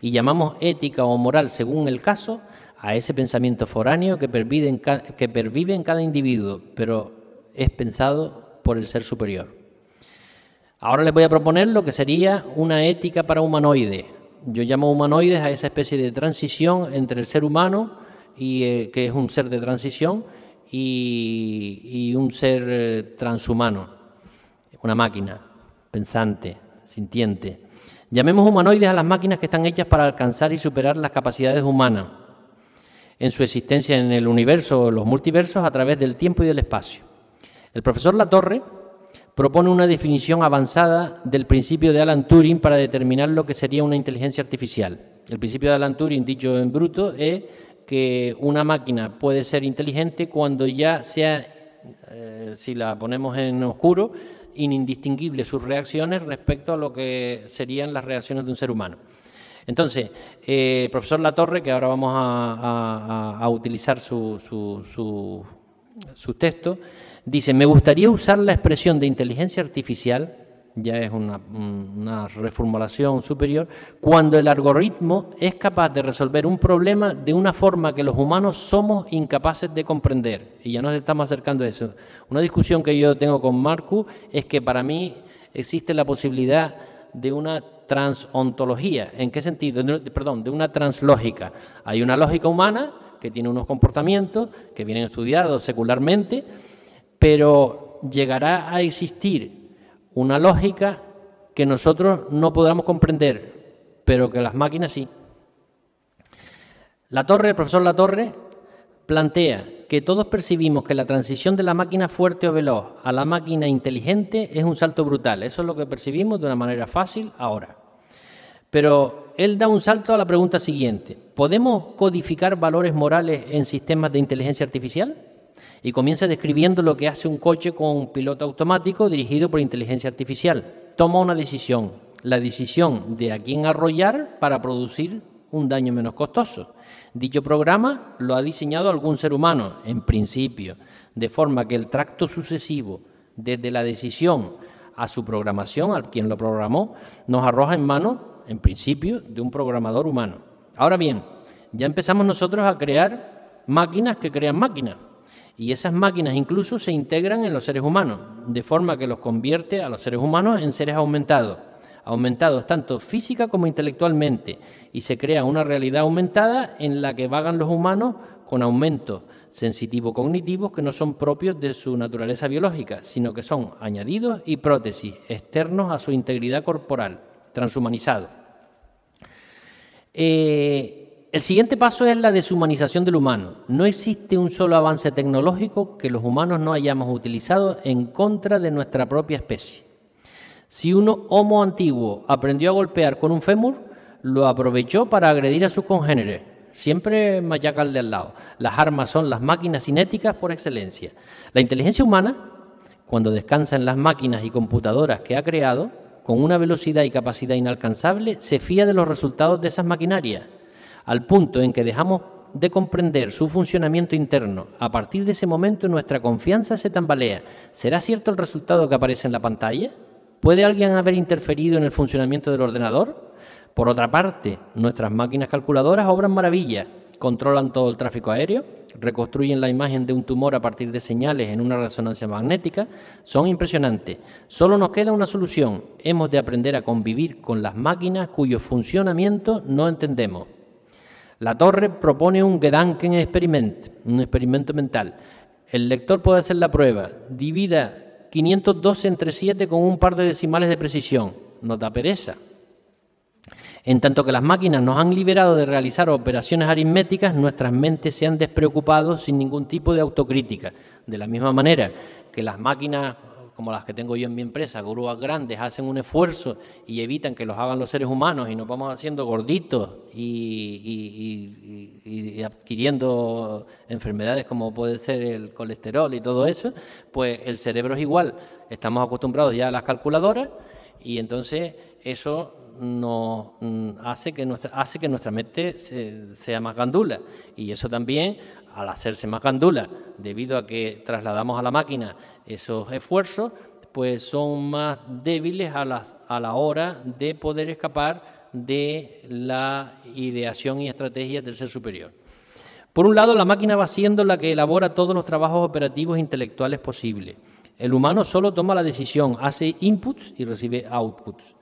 Y llamamos ética o moral, según el caso, a ese pensamiento foráneo que pervive en, que pervive en cada individuo, pero es pensado por el ser superior. Ahora les voy a proponer lo que sería una ética para humanoides. Yo llamo humanoides a esa especie de transición entre el ser humano, y, eh, que es un ser de transición, y, un ser eh, transhumano, una máquina pensante, sintiente. Llamemos humanoides a las máquinas que están hechas para alcanzar y superar las capacidades humanas en su existencia en el universo o los multiversos a través del tiempo y del espacio. El profesor Latorre propone una definición avanzada del principio de Alan Turing para determinar lo que sería una inteligencia artificial. El principio de Alan Turing, dicho en bruto, es que una máquina puede ser inteligente cuando ya sea, eh, si la ponemos en oscuro, indistinguible sus reacciones respecto a lo que serían las reacciones de un ser humano. Entonces, eh, el profesor Latorre, que ahora vamos a, utilizar su, su texto, Dice, me gustaría usar la expresión de inteligencia artificial, ya es una, reformulación superior, cuando el algoritmo es capaz de resolver un problema de una forma que los humanos somos incapaces de comprender. Y ya nos estamos acercando a eso. Una discusión que yo tengo con Marco es que para mí existe la posibilidad de una transontología. ¿En qué sentido? perdón, de una translógica. Hay una lógica humana que tiene unos comportamientos que vienen estudiados secularmente pero llegará a existir una lógica que nosotros no podamos comprender, pero que las máquinas sí. La Torre, el profesor Latorre, plantea que todos percibimos que la transición de la máquina fuerte o veloz a la máquina inteligente es un salto brutal. Eso es lo que percibimos de una manera fácil ahora. Pero él da un salto a la pregunta siguiente. ¿Podemos codificar valores morales en sistemas de inteligencia artificial? y comienza describiendo lo que hace un coche con un piloto automático dirigido por inteligencia artificial. Toma una decisión, la decisión de a quién arrollar para producir un daño menos costoso. Dicho programa lo ha diseñado algún ser humano, en principio, de forma que el tracto sucesivo, desde la decisión a su programación, al quien lo programó, nos arroja en mano, en principio, de un programador humano. Ahora bien, ya empezamos nosotros a crear máquinas que crean máquinas. Y esas máquinas incluso se integran en los seres humanos, de forma que los convierte a los seres humanos en seres aumentados, aumentados tanto física como intelectualmente, y se crea una realidad aumentada en la que vagan los humanos con aumentos sensitivo-cognitivos que no son propios de su naturaleza biológica, sino que son añadidos y prótesis externos a su integridad corporal, transhumanizado. Eh, el siguiente paso es la deshumanización del humano. No existe un solo avance tecnológico que los humanos no hayamos utilizado en contra de nuestra propia especie. Si un homo antiguo aprendió a golpear con un fémur, lo aprovechó para agredir a sus congéneres. Siempre machaca al de al lado. Las armas son las máquinas cinéticas por excelencia. La inteligencia humana, cuando descansa en las máquinas y computadoras que ha creado, con una velocidad y capacidad inalcanzable, se fía de los resultados de esas maquinarias al punto en que dejamos de comprender su funcionamiento interno. A partir de ese momento nuestra confianza se tambalea. ¿Será cierto el resultado que aparece en la pantalla? ¿Puede alguien haber interferido en el funcionamiento del ordenador? Por otra parte, nuestras máquinas calculadoras obran maravillas. Controlan todo el tráfico aéreo, reconstruyen la imagen de un tumor a partir de señales en una resonancia magnética, son impresionantes. Solo nos queda una solución. Hemos de aprender a convivir con las máquinas cuyo funcionamiento no entendemos. La torre propone un Gedanken experiment, un experimento mental. El lector puede hacer la prueba. Divida 512 entre 7 con un par de decimales de precisión. Nos da pereza. En tanto que las máquinas nos han liberado de realizar operaciones aritméticas, nuestras mentes se han despreocupado sin ningún tipo de autocrítica. De la misma manera que las máquinas como las que tengo yo en mi empresa, grúas grandes, hacen un esfuerzo y evitan que los hagan los seres humanos y nos vamos haciendo gorditos y, adquiriendo enfermedades como puede ser el colesterol y todo eso, pues el cerebro es igual. Estamos acostumbrados ya a las calculadoras y entonces eso nos mm, hace que nuestra, hace que nuestra mente sea más gandula. Y eso también al hacerse más candula, debido a que trasladamos a la máquina esos esfuerzos, pues son más débiles a, la hora de poder escapar de la ideación y estrategia del ser superior. Por un lado, la máquina va siendo la que elabora todos los trabajos operativos e intelectuales posibles. El humano solo toma la decisión, hace inputs y recibe outputs.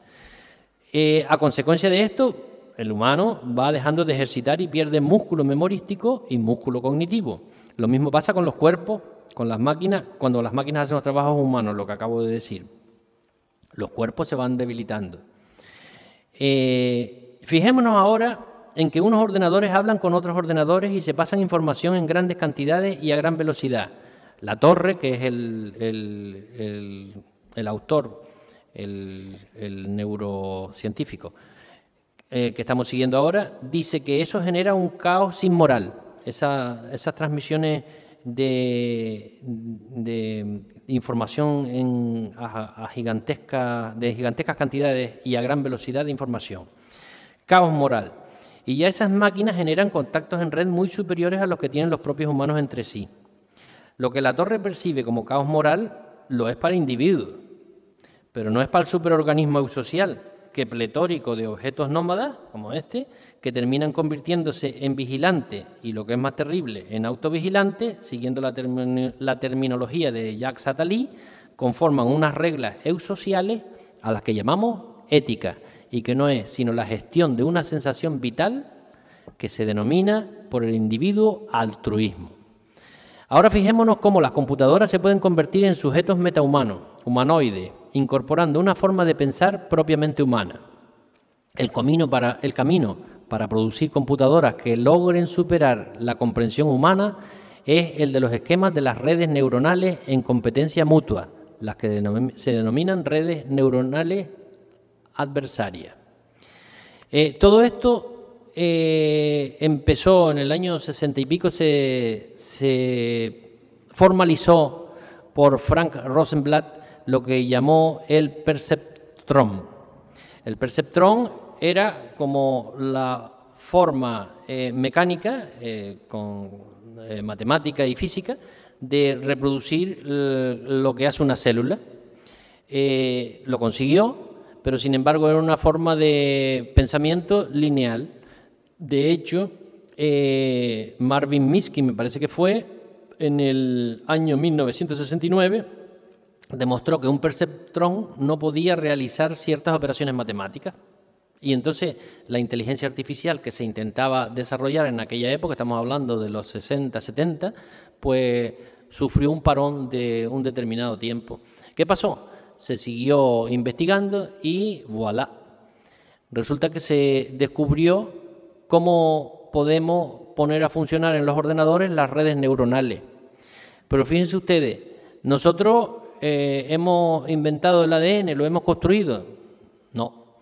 Eh, a consecuencia de esto, el humano va dejando de ejercitar y pierde músculo memorístico y músculo cognitivo. Lo mismo pasa con los cuerpos, con las máquinas, cuando las máquinas hacen los trabajos humanos, lo que acabo de decir. Los cuerpos se van debilitando. Eh, fijémonos ahora en que unos ordenadores hablan con otros ordenadores y se pasan información en grandes cantidades y a gran velocidad. La Torre, que es el autor, el neurocientífico, eh, que estamos siguiendo ahora, dice que eso genera un caos inmoral. Esa, esas transmisiones de, información a, gigantesca, de gigantescas cantidades y a gran velocidad de información. Caos moral. Y ya esas máquinas generan contactos en red muy superiores a los que tienen los propios humanos entre sí. Lo que la torre percibe como caos moral lo es para el individuo, pero no es para el superorganismo eusocial que pletórico de objetos nómadas, como este, que terminan convirtiéndose en vigilantes y, lo que es más terrible, en autovigilantes, siguiendo la, terminología de Jacques Attali, conforman unas reglas eusociales a las que llamamos ética y que no es sino la gestión de una sensación vital que se denomina por el individuo altruismo. Ahora fijémonos cómo las computadoras se pueden convertir en sujetos metahumanos, humanoides, incorporando una forma de pensar propiamente humana. El, camino para, el camino para producir computadoras que logren superar la comprensión humana es el de los esquemas de las redes neuronales en competencia mutua, las que se denominan redes neuronales adversarias. Eh, todo esto eh, empezó en el año sesenta y pico, se formalizó por Frank Rosenblatt lo que llamó el perceptrón. El perceptrón era como la forma eh, mecánica, eh, con eh, matemática y física, de reproducir lo que hace una célula. lo consiguió, pero sin embargo era una forma de pensamiento lineal. De hecho, Marvin Minsky, me parece que fue, en el año 1969, demostró que un perceptrón no podía realizar ciertas operaciones matemáticas. Y entonces la inteligencia artificial que se intentaba desarrollar en aquella época, estamos hablando de los 60, 70, pues sufrió un parón de un determinado tiempo. ¿Qué pasó? Se siguió investigando y voilà. Resulta que se descubrió cómo podemos poner a funcionar en los ordenadores las redes neuronales. Pero fíjense ustedes, nosotros eh, hemos inventado el ADN, lo hemos construido. No.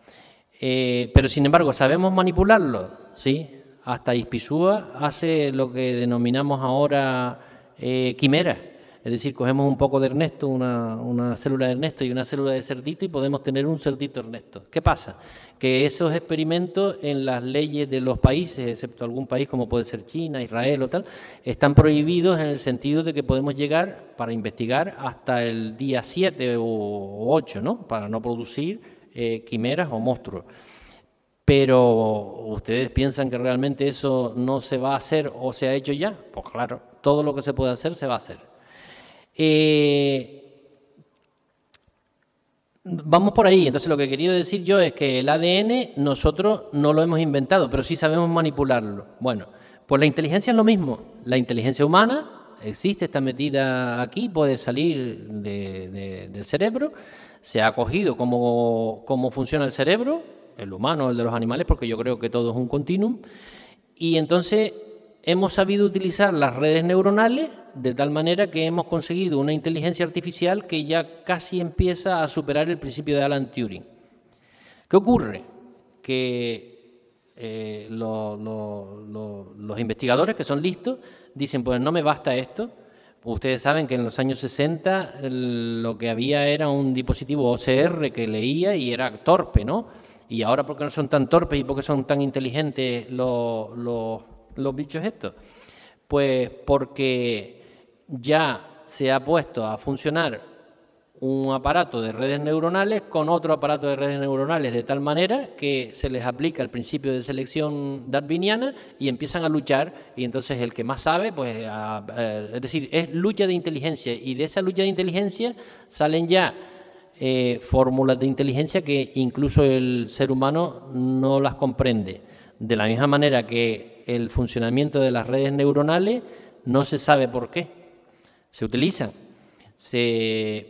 Eh, pero sin embargo, sabemos manipularlo, ¿sí? Hasta Ispisúa hace lo que denominamos ahora eh, quimera es decir, cogemos un poco de Ernesto, una, célula de Ernesto y una célula de cerdito y podemos tener un cerdito Ernesto. ¿Qué pasa? Que esos experimentos en las leyes de los países, excepto algún país como puede ser China, Israel o tal, están prohibidos en el sentido de que podemos llegar para investigar hasta el día 7 o 8, ¿no? Para no producir eh, quimeras o monstruos. Pero ustedes piensan que realmente eso no se va a hacer o se ha hecho ya? Pues claro, todo lo que se puede hacer se va a hacer. Eh, vamos por ahí. Entonces, lo que he querido decir yo es que el ADN nosotros no lo hemos inventado, pero sí sabemos manipularlo. Bueno, pues la inteligencia es lo mismo. La inteligencia humana existe, está metida aquí, puede salir del cerebro. Se ha cogido cómo, cómo funciona el cerebro, el humano, el de los animales, porque yo creo que todo es un continuum. Y entonces hemos sabido utilizar las redes neuronales de tal manera que hemos conseguido una inteligencia artificial que ya casi empieza a superar el principio de Alan Turing. ¿Qué ocurre? Que eh, los investigadores que son listos dicen, pues no me basta esto. Ustedes saben que en los años 60 lo que había era un dispositivo OCR que leía y era torpe, ¿no? Y ahora porque no son tan torpes y porque son tan inteligentes los los bichos estos? Pues porque ya se ha puesto a funcionar un aparato de redes neuronales con otro aparato de redes neuronales, de tal manera que se les aplica el principio de selección darwiniana y empiezan a luchar y entonces el que más sabe, pues, es decir, es lucha de inteligencia y de esa lucha de inteligencia salen ya eh, fórmulas de inteligencia que incluso el ser humano no las comprende. De la misma manera que el funcionamiento de las redes neuronales no se sabe por qué. Se utilizan,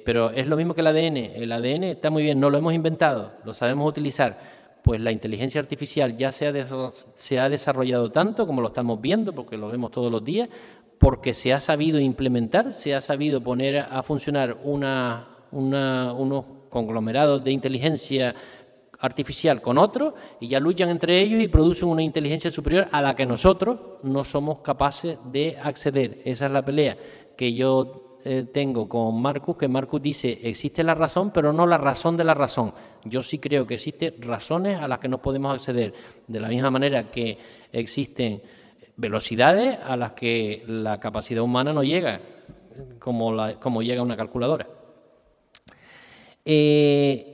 pero es lo mismo que el ADN. El ADN está muy bien, no lo hemos inventado, lo sabemos utilizar. Pues la inteligencia artificial ya se ha, desarrollado tanto como lo estamos viendo, porque lo vemos todos los días, porque se ha sabido implementar, se ha sabido poner a funcionar una, unos conglomerados de inteligencia artificial con otro y ya luchan entre ellos y producen una inteligencia superior a la que nosotros no somos capaces de acceder. Esa es la pelea que yo eh, tengo con Marcus, que Marcus dice, existe la razón, pero no la razón de la razón. Yo sí creo que existen razones a las que no podemos acceder, de la misma manera que existen velocidades a las que la capacidad humana no llega, como, como llega una calculadora. Eh,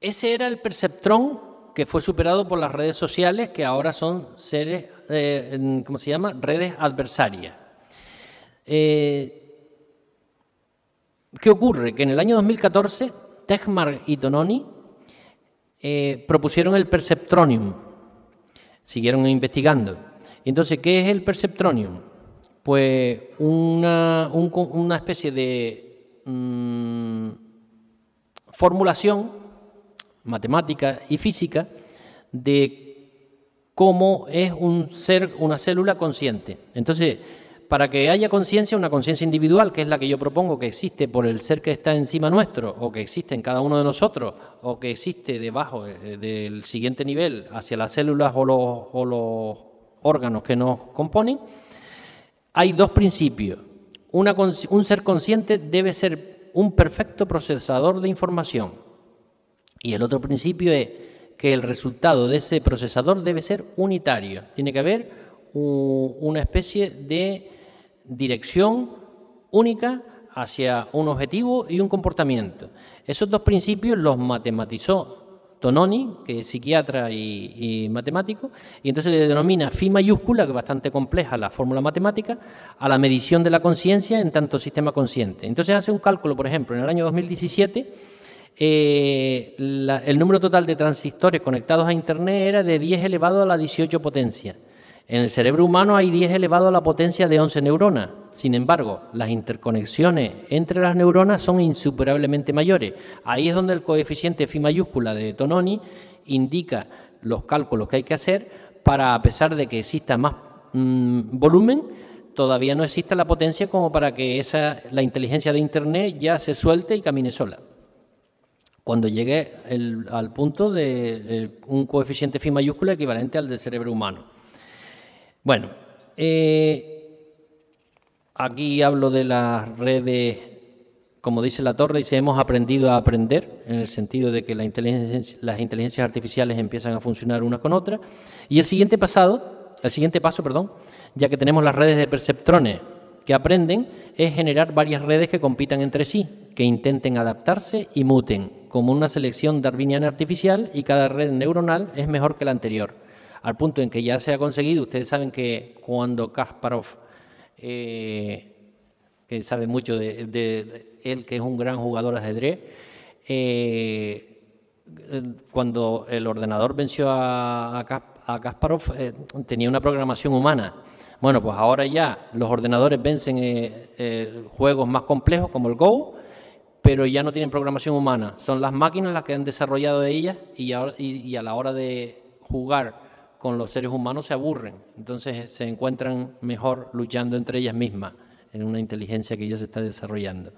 ese era el perceptrón que fue superado por las redes sociales, que ahora son seres, eh, ¿cómo se llama? Redes adversarias. Eh, ¿Qué ocurre? Que en el año 2014, Techmark y Tononi eh, propusieron el Perceptronium. Siguieron investigando. Entonces, ¿qué es el Perceptronium? Pues una, una especie de mm, formulación matemática y física de cómo es un ser, una célula consciente. Entonces, para que haya conciencia, una conciencia individual, que es la que yo propongo que existe por el ser que está encima nuestro, o que existe en cada uno de nosotros, o que existe debajo eh, eh, del siguiente nivel hacia las células o los, órganos que nos componen, hay dos principios. un ser consciente debe ser un perfecto procesador de información y el otro principio es que el resultado de ese procesador debe ser unitario. Tiene que haber una especie de dirección única hacia un objetivo y un comportamiento. Esos dos principios los matematizó Tononi, que es psiquiatra y, matemático, y entonces le denomina Fi mayúscula, que es bastante compleja la fórmula matemática, a la medición de la conciencia en tanto sistema consciente. Entonces hace un cálculo, por ejemplo, en el año 2017 eh, el número total de transistores conectados a Internet era de 10 elevado a la 18 potencia. En el cerebro humano hay 10 elevado a la potencia de 11 neuronas. Sin embargo, las interconexiones entre las neuronas son insuperablemente mayores. Ahí es donde el coeficiente Fi mayúscula de Tononi indica los cálculos que hay que hacer para, a pesar de que exista más mm, volumen, todavía no exista la potencia como para que esa, la inteligencia de Internet ya se suelte y camine sola cuando llegue al punto de eh, un coeficiente Phi mayúscula equivalente al del cerebro humano. Bueno, eh, aquí hablo de las redes, como dice la torre, y se hemos aprendido a aprender, en el sentido de que la inteligencia, las inteligencias artificiales empiezan a funcionar unas con otras. Y el siguiente pasado, el siguiente paso, perdón, ya que tenemos las redes de perceptrones que aprenden es generar varias redes que compitan entre sí, que intenten adaptarse y muten, como una selección darwiniana artificial y cada red neuronal es mejor que la anterior. Al punto en que ya se ha conseguido, ustedes saben que cuando Kasparov, eh, que sabe mucho de, él, que es un gran jugador de ajedrez, eh, eh, cuando el ordenador venció a, Kasparov, tenía una programación humana bueno, pues ahora ya los ordenadores vencen eh, eh, juegos más complejos como el Go, pero ya no tienen programación humana. Son las máquinas las que han desarrollado ellas y, a la hora de jugar con los seres humanos se aburren. Entonces eh, se encuentran mejor luchando entre ellas mismas en una inteligencia que ya se está desarrollando.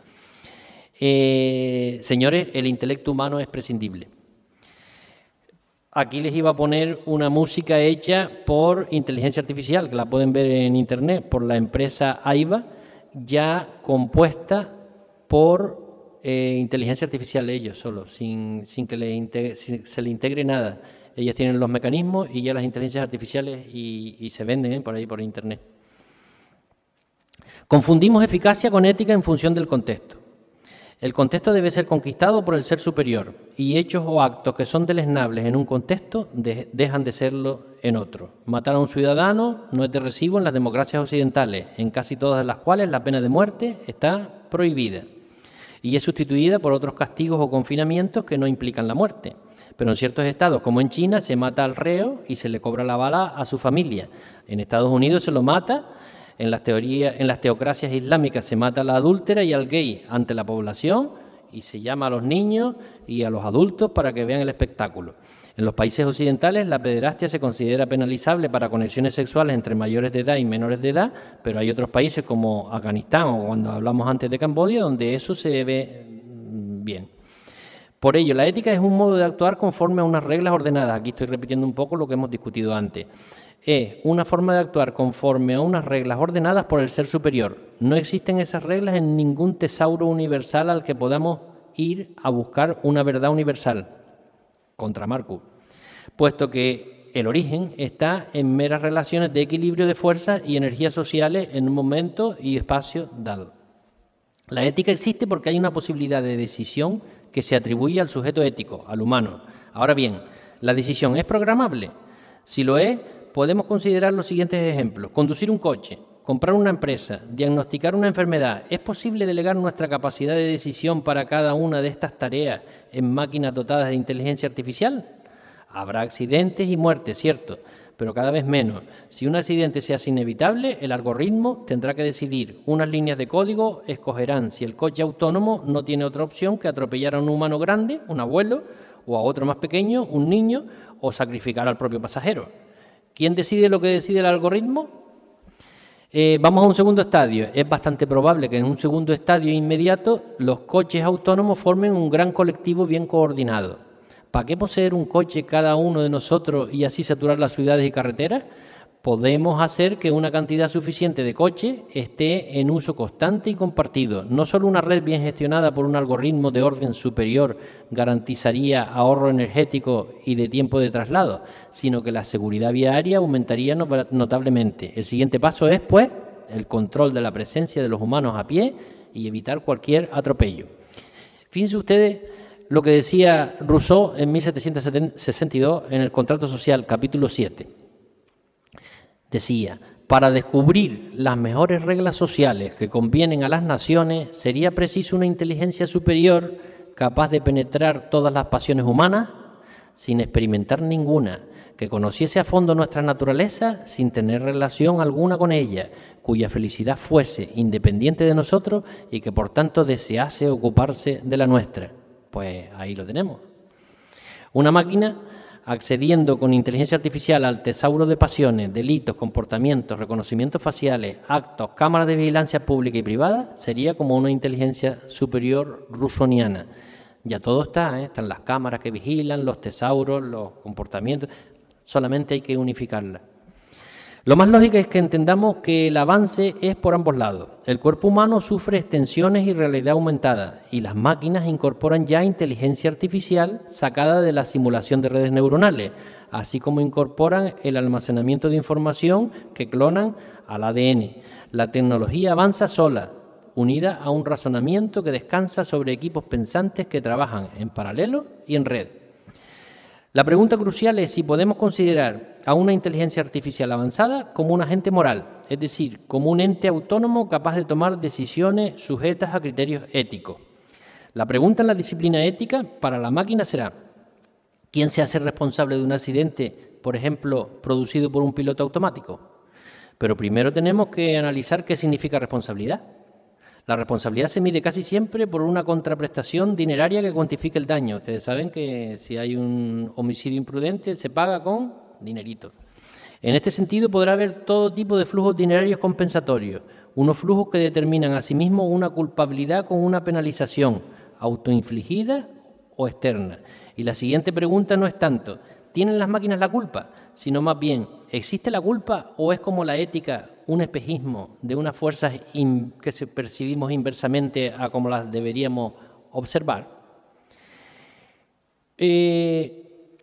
señores, el intelecto humano es prescindible aquí les iba a poner una música hecha por inteligencia artificial, que la pueden ver en internet, por la empresa AIVA, ya compuesta por eh, inteligencia artificial ellos solo, sin, que le se le integre nada. Ellas tienen los mecanismos y ya las inteligencias artificiales y, se venden eh, por ahí, por internet. Confundimos eficacia con ética en función del contexto. El contexto debe ser conquistado por el ser superior y hechos o actos que son deleznables en un contexto dejan de serlo en otro. Matar a un ciudadano no es de recibo en las democracias occidentales, en casi todas las cuales la pena de muerte está prohibida y es sustituida por otros castigos o confinamientos que no implican la muerte. Pero en ciertos estados, como en China, se mata al reo y se le cobra la bala a su familia. En Estados Unidos se lo mata en las, teorías, en las teocracias islámicas se mata a la adúltera y al gay ante la población y se llama a los niños y a los adultos para que vean el espectáculo. En los países occidentales la pederastia se considera penalizable para conexiones sexuales entre mayores de edad y menores de edad, pero hay otros países como Afganistán o cuando hablamos antes de Camboya donde eso se ve mm, bien. Por ello, la ética es un modo de actuar conforme a unas reglas ordenadas. Aquí estoy repitiendo un poco lo que hemos discutido antes es una forma de actuar conforme a unas reglas ordenadas por el ser superior. No existen esas reglas en ningún tesauro universal al que podamos ir a buscar una verdad universal, contra Marcus, puesto que el origen está en meras relaciones de equilibrio de fuerzas y energías sociales en un momento y espacio dado. La ética existe porque hay una posibilidad de decisión que se atribuye al sujeto ético, al humano. Ahora bien, ¿la decisión es programable? Si lo es, podemos considerar los siguientes ejemplos. Conducir un coche, comprar una empresa, diagnosticar una enfermedad. ¿Es posible delegar nuestra capacidad de decisión para cada una de estas tareas en máquinas dotadas de inteligencia artificial? Habrá accidentes y muertes, cierto, pero cada vez menos. Si un accidente se hace inevitable, el algoritmo tendrá que decidir. Unas líneas de código escogerán si el coche autónomo no tiene otra opción que atropellar a un humano grande, un abuelo, o a otro más pequeño, un niño, o sacrificar al propio pasajero. ¿Quién decide lo que decide el algoritmo? Eh, vamos a un segundo estadio. Es bastante probable que en un segundo estadio inmediato los coches autónomos formen un gran colectivo bien coordinado. ¿Para qué poseer un coche cada uno de nosotros y así saturar las ciudades y carreteras? podemos hacer que una cantidad suficiente de coches esté en uso constante y compartido. No solo una red bien gestionada por un algoritmo de orden superior garantizaría ahorro energético y de tiempo de traslado, sino que la seguridad viaria aumentaría notablemente. El siguiente paso es, pues, el control de la presencia de los humanos a pie y evitar cualquier atropello. Fíjense ustedes lo que decía Rousseau en 1762 en el Contrato Social, capítulo 7. Decía, para descubrir las mejores reglas sociales que convienen a las naciones sería preciso una inteligencia superior capaz de penetrar todas las pasiones humanas sin experimentar ninguna, que conociese a fondo nuestra naturaleza sin tener relación alguna con ella, cuya felicidad fuese independiente de nosotros y que por tanto desease ocuparse de la nuestra. Pues ahí lo tenemos. Una máquina accediendo con inteligencia artificial al tesauro de pasiones, delitos, comportamientos, reconocimientos faciales, actos, cámaras de vigilancia pública y privada, sería como una inteligencia superior rusoniana. Ya todo está, ¿eh? están las cámaras que vigilan, los tesauros, los comportamientos, solamente hay que unificarla. Lo más lógico es que entendamos que el avance es por ambos lados. El cuerpo humano sufre extensiones y realidad aumentada, y las máquinas incorporan ya inteligencia artificial sacada de la simulación de redes neuronales, así como incorporan el almacenamiento de información que clonan al ADN. La tecnología avanza sola, unida a un razonamiento que descansa sobre equipos pensantes que trabajan en paralelo y en red. La pregunta crucial es si podemos considerar a una inteligencia artificial avanzada como un agente moral, es decir, como un ente autónomo capaz de tomar decisiones sujetas a criterios éticos. La pregunta en la disciplina ética para la máquina será, ¿quién se hace responsable de un accidente, por ejemplo, producido por un piloto automático? Pero primero tenemos que analizar qué significa responsabilidad. La responsabilidad se mide casi siempre por una contraprestación dineraria que cuantifique el daño. Ustedes saben que si hay un homicidio imprudente se paga con dineritos. En este sentido podrá haber todo tipo de flujos dinerarios compensatorios, unos flujos que determinan asimismo sí una culpabilidad con una penalización autoinfligida o externa. Y la siguiente pregunta no es tanto, ¿tienen las máquinas la culpa? Sino más bien, ¿existe la culpa o es como la ética un espejismo de unas fuerzas que se percibimos inversamente a como las deberíamos observar? Eh,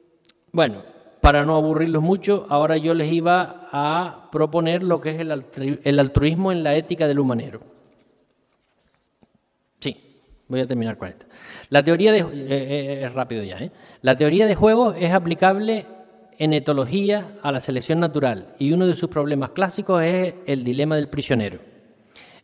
bueno, para no aburrirlos mucho, ahora yo les iba a proponer lo que es el, altruismo en la ética del humanero. Sí, Voy a terminar con esto. La teoría de eh, eh, rápido ya. La teoría de juegos es aplicable en etología a la selección natural y uno de sus problemas clásicos es el dilema del prisionero,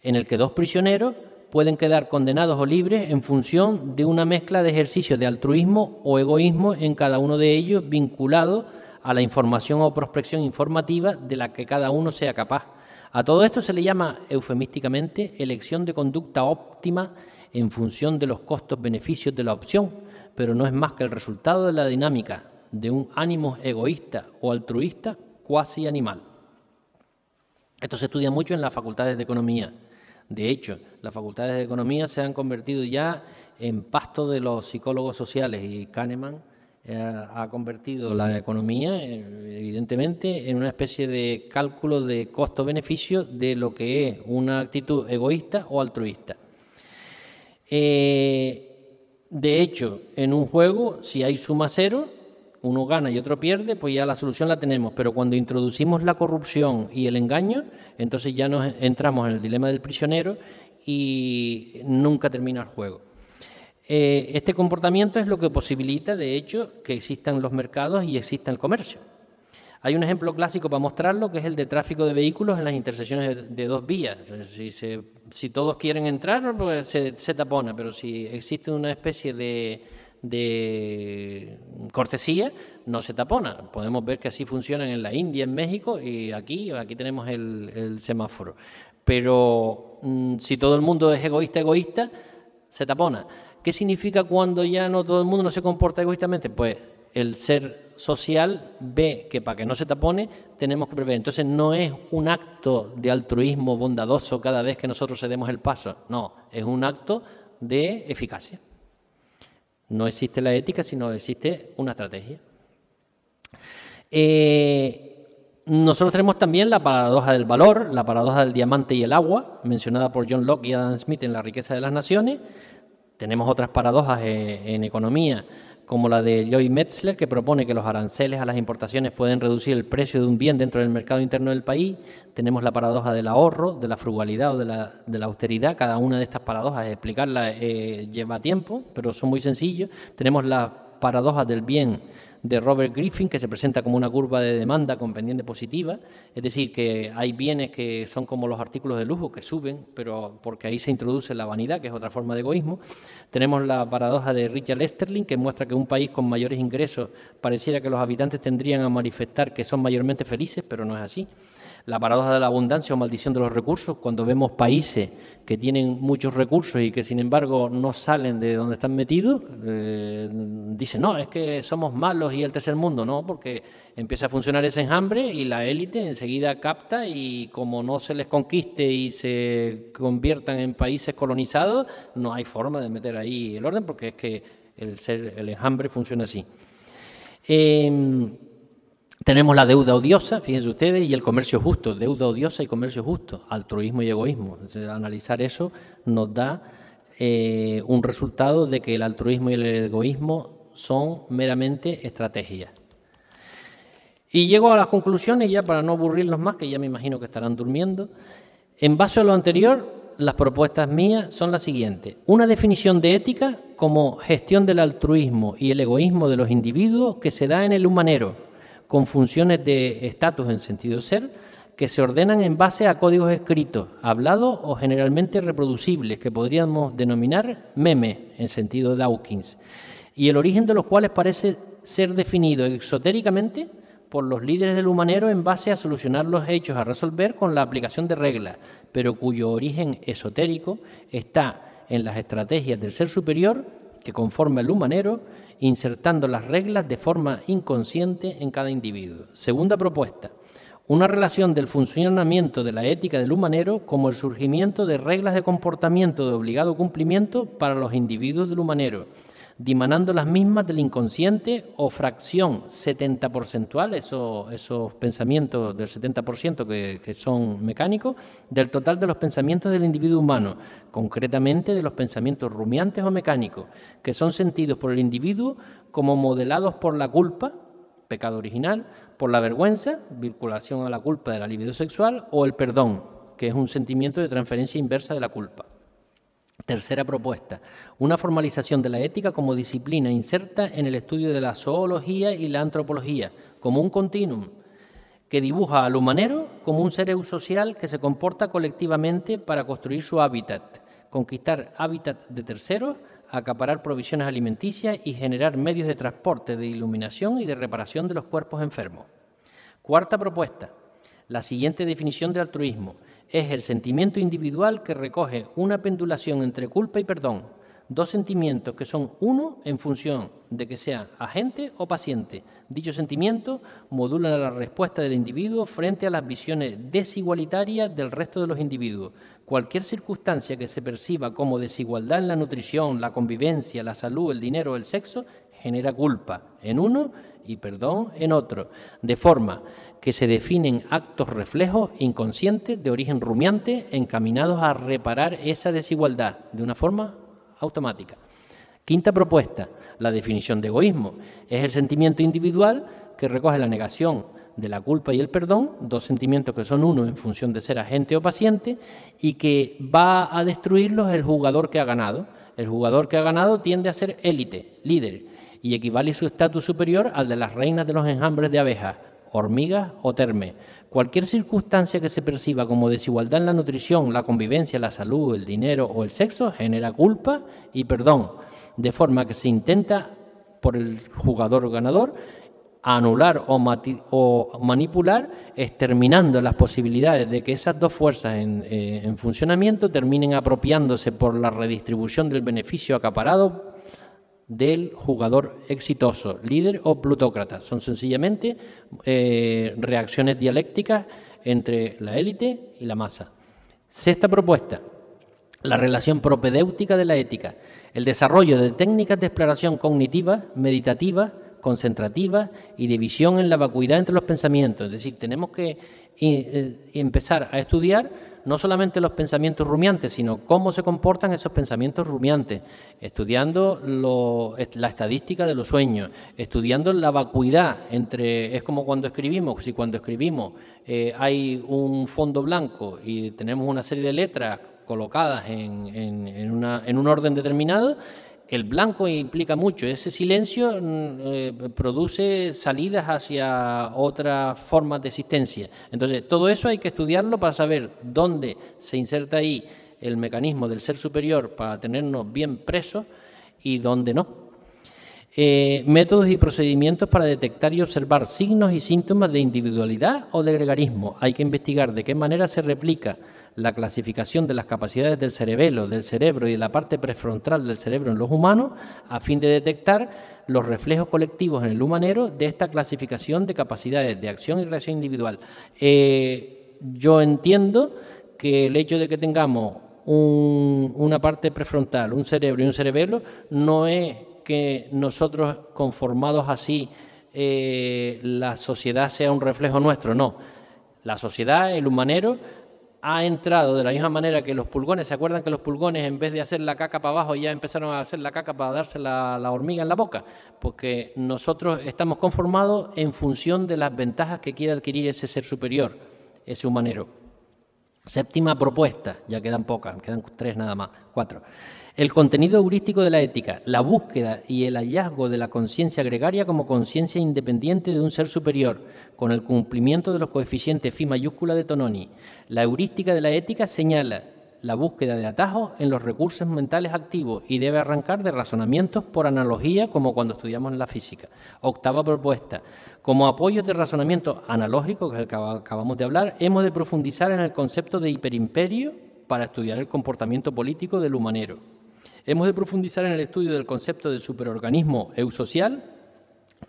en el que dos prisioneros pueden quedar condenados o libres en función de una mezcla de ejercicios de altruismo o egoísmo en cada uno de ellos vinculado a la información o prospección informativa de la que cada uno sea capaz. A todo esto se le llama eufemísticamente elección de conducta óptima en función de los costos-beneficios de la opción, pero no es más que el resultado de la dinámica de un ánimo egoísta o altruista cuasi animal. Esto se estudia mucho en las facultades de economía. De hecho, las facultades de economía se han convertido ya en pasto de los psicólogos sociales y Kahneman eh, ha convertido la economía, eh, evidentemente, en una especie de cálculo de costo-beneficio de lo que es una actitud egoísta o altruista. Eh, de hecho, en un juego, si hay suma cero, uno gana y otro pierde, pues ya la solución la tenemos. Pero cuando introducimos la corrupción y el engaño, entonces ya nos entramos en el dilema del prisionero y nunca termina el juego. Eh, este comportamiento es lo que posibilita, de hecho, que existan los mercados y exista el comercio. Hay un ejemplo clásico para mostrarlo, que es el de tráfico de vehículos en las intersecciones de, dos vías. Si, todos quieren entrar, pues se tapona, pero si existe una especie de, de cortesía no se tapona. Podemos ver que así funcionan en la India, en México y aquí, aquí tenemos el, semáforo. Pero mm, si todo el mundo es egoísta, egoísta, se tapona. ¿Qué significa cuando ya no todo el mundo no se comporta egoístamente? Pues el ser social ve que para que no se tapone tenemos que prever. Entonces no es un acto de altruismo bondadoso cada vez que nosotros cedemos el paso, no, es un acto de eficacia. No existe la ética, sino existe una estrategia. Eh, nosotros tenemos también la paradoja del valor, la paradoja del diamante y el agua, mencionada por John Locke y Adam Smith en La riqueza de las naciones. Tenemos otras paradojas en economía, como la de Lloyd Metzler, que propone que los aranceles a las importaciones pueden reducir el precio de un bien dentro del mercado interno del país. Tenemos la paradoja del ahorro, de la frugalidad o de la, austeridad. Cada una de estas paradojas, explicarla eh, lleva tiempo, pero son muy sencillos. Tenemos la paradoja del bien de Robert Griffin, que se presenta como una curva de demanda con pendiente positiva, es decir, que hay bienes que son como los artículos de lujo, que suben, pero porque ahí se introduce la vanidad, que es otra forma de egoísmo. Tenemos la paradoja de Richard Esterling, que muestra que un país con mayores ingresos pareciera que los habitantes tendrían a manifestar que son mayormente felices, pero no es así la paradoja de la abundancia o maldición de los recursos, cuando vemos países que tienen muchos recursos y que sin embargo no salen de donde están metidos, eh, dicen, no, es que somos malos y el tercer mundo, no, porque empieza a funcionar ese enjambre y la élite enseguida capta y como no se les conquiste y se conviertan en países colonizados, no hay forma de meter ahí el orden porque es que el, ser, el enjambre funciona así. Em, tenemos la deuda odiosa, fíjense ustedes, y el comercio justo, deuda odiosa y comercio justo, altruismo y egoísmo. Entonces, analizar eso nos da eh, un resultado de que el altruismo y el egoísmo son meramente estrategias. Y llego a las conclusiones, ya para no aburrirnos más, que ya me imagino que estarán durmiendo. En base a lo anterior, las propuestas mías son las siguientes. Una definición de ética como gestión del altruismo y el egoísmo de los individuos que se da en el humanero con funciones de estatus en sentido ser que se ordenan en base a códigos escritos, hablados o generalmente reproducibles, que podríamos denominar memes en sentido Dawkins, y el origen de los cuales parece ser definido exotéricamente por los líderes del humanero en base a solucionar los hechos a resolver con la aplicación de reglas, pero cuyo origen esotérico está en las estrategias del ser superior que conforma el humanero insertando las reglas de forma inconsciente en cada individuo. Segunda propuesta, una relación del funcionamiento de la ética del humanero como el surgimiento de reglas de comportamiento de obligado cumplimiento para los individuos del humanero dimanando las mismas del inconsciente o fracción 70 esos, esos pensamientos del 70% que, que son mecánicos, del total de los pensamientos del individuo humano, concretamente de los pensamientos rumiantes o mecánicos, que son sentidos por el individuo como modelados por la culpa, pecado original, por la vergüenza, vinculación a la culpa de la libido sexual, o el perdón, que es un sentimiento de transferencia inversa de la culpa. Tercera propuesta, una formalización de la ética como disciplina inserta en el estudio de la zoología y la antropología, como un continuum que dibuja al humanero como un ser eusocial que se comporta colectivamente para construir su hábitat, conquistar hábitat de terceros, acaparar provisiones alimenticias y generar medios de transporte, de iluminación y de reparación de los cuerpos enfermos. Cuarta propuesta, la siguiente definición de altruismo es el sentimiento individual que recoge una pendulación entre culpa y perdón, dos sentimientos que son uno en función de que sea agente o paciente. Dicho sentimiento modula la respuesta del individuo frente a las visiones desigualitarias del resto de los individuos. Cualquier circunstancia que se perciba como desigualdad en la nutrición, la convivencia, la salud, el dinero o el sexo genera culpa en uno y perdón en otro, de forma que se definen actos reflejos inconscientes de origen rumiante encaminados a reparar esa desigualdad de una forma automática. Quinta propuesta, la definición de egoísmo. Es el sentimiento individual que recoge la negación de la culpa y el perdón, dos sentimientos que son uno en función de ser agente o paciente, y que va a destruirlos el jugador que ha ganado. El jugador que ha ganado tiende a ser élite, líder, y equivale su estatus superior al de las reinas de los enjambres de abejas, hormigas o termes. Cualquier circunstancia que se perciba como desigualdad en la nutrición, la convivencia, la salud, el dinero o el sexo genera culpa y perdón, de forma que se intenta por el jugador ganador anular o, manipular, exterminando las posibilidades de que esas dos fuerzas en eh, funcionamiento terminen apropiándose por la redistribución del beneficio acaparado del jugador exitoso, líder o plutócrata. Son sencillamente eh, reacciones dialécticas entre la élite y la masa. Sexta propuesta, la relación propedéutica de la ética, el desarrollo de técnicas de exploración cognitiva, meditativa, concentrativa y de visión en la vacuidad entre los pensamientos. Es decir, tenemos que eh, eh, empezar a estudiar no solamente los pensamientos rumiantes, sino cómo se comportan esos pensamientos rumiantes, estudiando la estadística de los sueños, estudiando la vacuidad entre, es como cuando escribimos, si cuando escribimos eh, hay un fondo blanco y tenemos una serie de letras colocadas en, en, en, una, en un orden determinado, el blanco implica mucho. Ese silencio mm, eh, produce salidas hacia otras formas de existencia. Entonces, todo eso hay que estudiarlo para saber dónde se inserta ahí el mecanismo del ser superior para tenernos bien presos y dónde no. Eh, métodos y procedimientos para detectar y observar signos y síntomas de individualidad o de gregarismo. Hay que investigar de qué manera se replica la clasificación de las capacidades del cerebelo, del cerebro y de la parte prefrontal del cerebro en los humanos a fin de detectar los reflejos colectivos en el humanero de esta clasificación de capacidades de acción y reacción individual. Eh, yo entiendo que el hecho de que tengamos una parte prefrontal, un cerebro y un cerebelo, no es que nosotros conformados así eh, la sociedad sea un reflejo nuestro, no. La sociedad, el humanero, ha entrado de la misma manera que los pulgones. ¿Se acuerdan que los pulgones, en vez de hacer la caca para abajo, ya empezaron a hacer la caca para darse la, hormiga en la boca? Porque nosotros estamos conformados en función de las ventajas que quiere adquirir ese ser superior, ese humanero. Séptima propuesta, ya quedan pocas, quedan tres nada más, cuatro. El contenido heurístico de la ética, la búsqueda y el hallazgo de la conciencia gregaria como conciencia independiente de un ser superior, con el cumplimiento de los coeficientes phi mayúscula de Tononi. La heurística de la ética señala la búsqueda de atajos en los recursos mentales activos y debe arrancar de razonamientos por analogía como cuando estudiamos la física. Octava propuesta. Como apoyo de razonamiento analógico que acabamos de hablar, hemos de profundizar en el concepto de hiperimperio para estudiar el comportamiento político del humanero. Hemos de profundizar en el estudio del concepto del superorganismo eusocial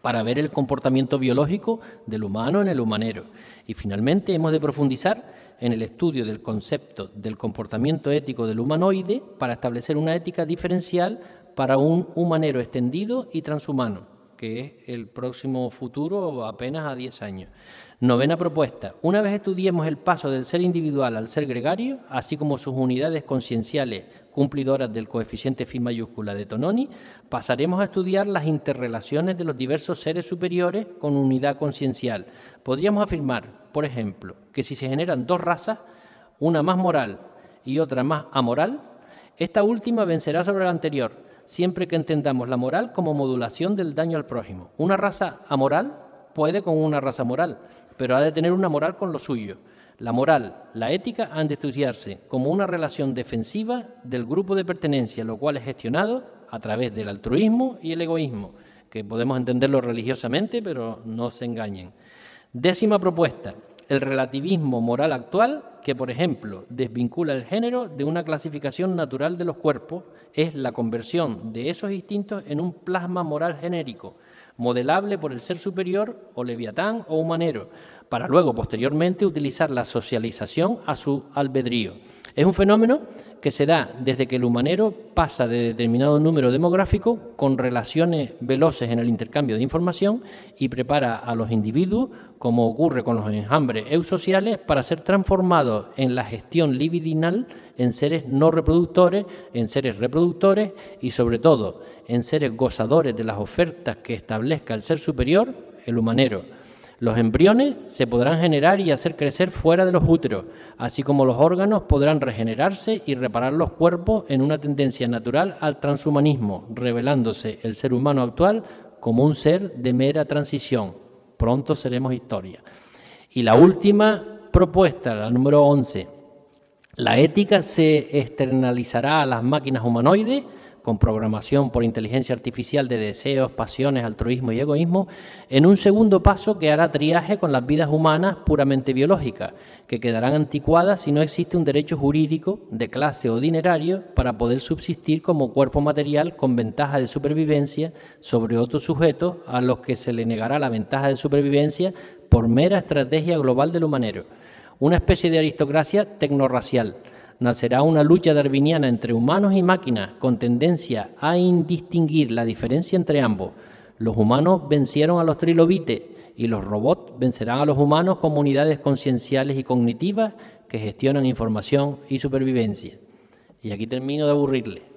para ver el comportamiento biológico del humano en el humanero. Y finalmente hemos de profundizar en el estudio del concepto del comportamiento ético del humanoide para establecer una ética diferencial para un humanero extendido y transhumano, que es el próximo futuro apenas a 10 años. Novena propuesta. Una vez estudiemos el paso del ser individual al ser gregario, así como sus unidades concienciales cumplidoras del coeficiente phi mayúscula de Tononi, pasaremos a estudiar las interrelaciones de los diversos seres superiores con unidad conciencial. Podríamos afirmar, por ejemplo, que si se generan dos razas, una más moral y otra más amoral, esta última vencerá sobre la anterior, siempre que entendamos la moral como modulación del daño al prójimo. Una raza amoral puede con una raza moral, pero ha de tener una moral con lo suyo. La moral, la ética han de estudiarse como una relación defensiva del grupo de pertenencia, lo cual es gestionado a través del altruismo y el egoísmo, que podemos entenderlo religiosamente, pero no se engañen. Décima propuesta, el relativismo moral actual, que por ejemplo desvincula el género de una clasificación natural de los cuerpos, es la conversión de esos instintos en un plasma moral genérico, modelable por el ser superior o leviatán o humanero, para luego posteriormente utilizar la socialización a su albedrío. Es un fenómeno que se da desde que el humanero pasa de determinado número demográfico con relaciones veloces en el intercambio de información y prepara a los individuos, como ocurre con los enjambres eusociales, para ser transformados en la gestión libidinal en seres no reproductores, en seres reproductores y sobre todo en seres gozadores de las ofertas que establezca el ser superior, el humanero. Los embriones se podrán generar y hacer crecer fuera de los úteros, así como los órganos podrán regenerarse y reparar los cuerpos en una tendencia natural al transhumanismo, revelándose el ser humano actual como un ser de mera transición. Pronto seremos historia. Y la última propuesta, la número 11. La ética se externalizará a las máquinas humanoides con programación por inteligencia artificial de deseos, pasiones, altruismo y egoísmo, en un segundo paso que hará triaje con las vidas humanas puramente biológicas, que quedarán anticuadas si no existe un derecho jurídico de clase o dinerario para poder subsistir como cuerpo material con ventaja de supervivencia sobre otros sujetos a los que se le negará la ventaja de supervivencia por mera estrategia global del humanero, una especie de aristocracia tecnorracial nacerá una lucha darwiniana entre humanos y máquinas con tendencia a indistinguir la diferencia entre ambos. Los humanos vencieron a los trilobites y los robots vencerán a los humanos como unidades concienciales y cognitivas que gestionan información y supervivencia. Y aquí termino de aburrirle.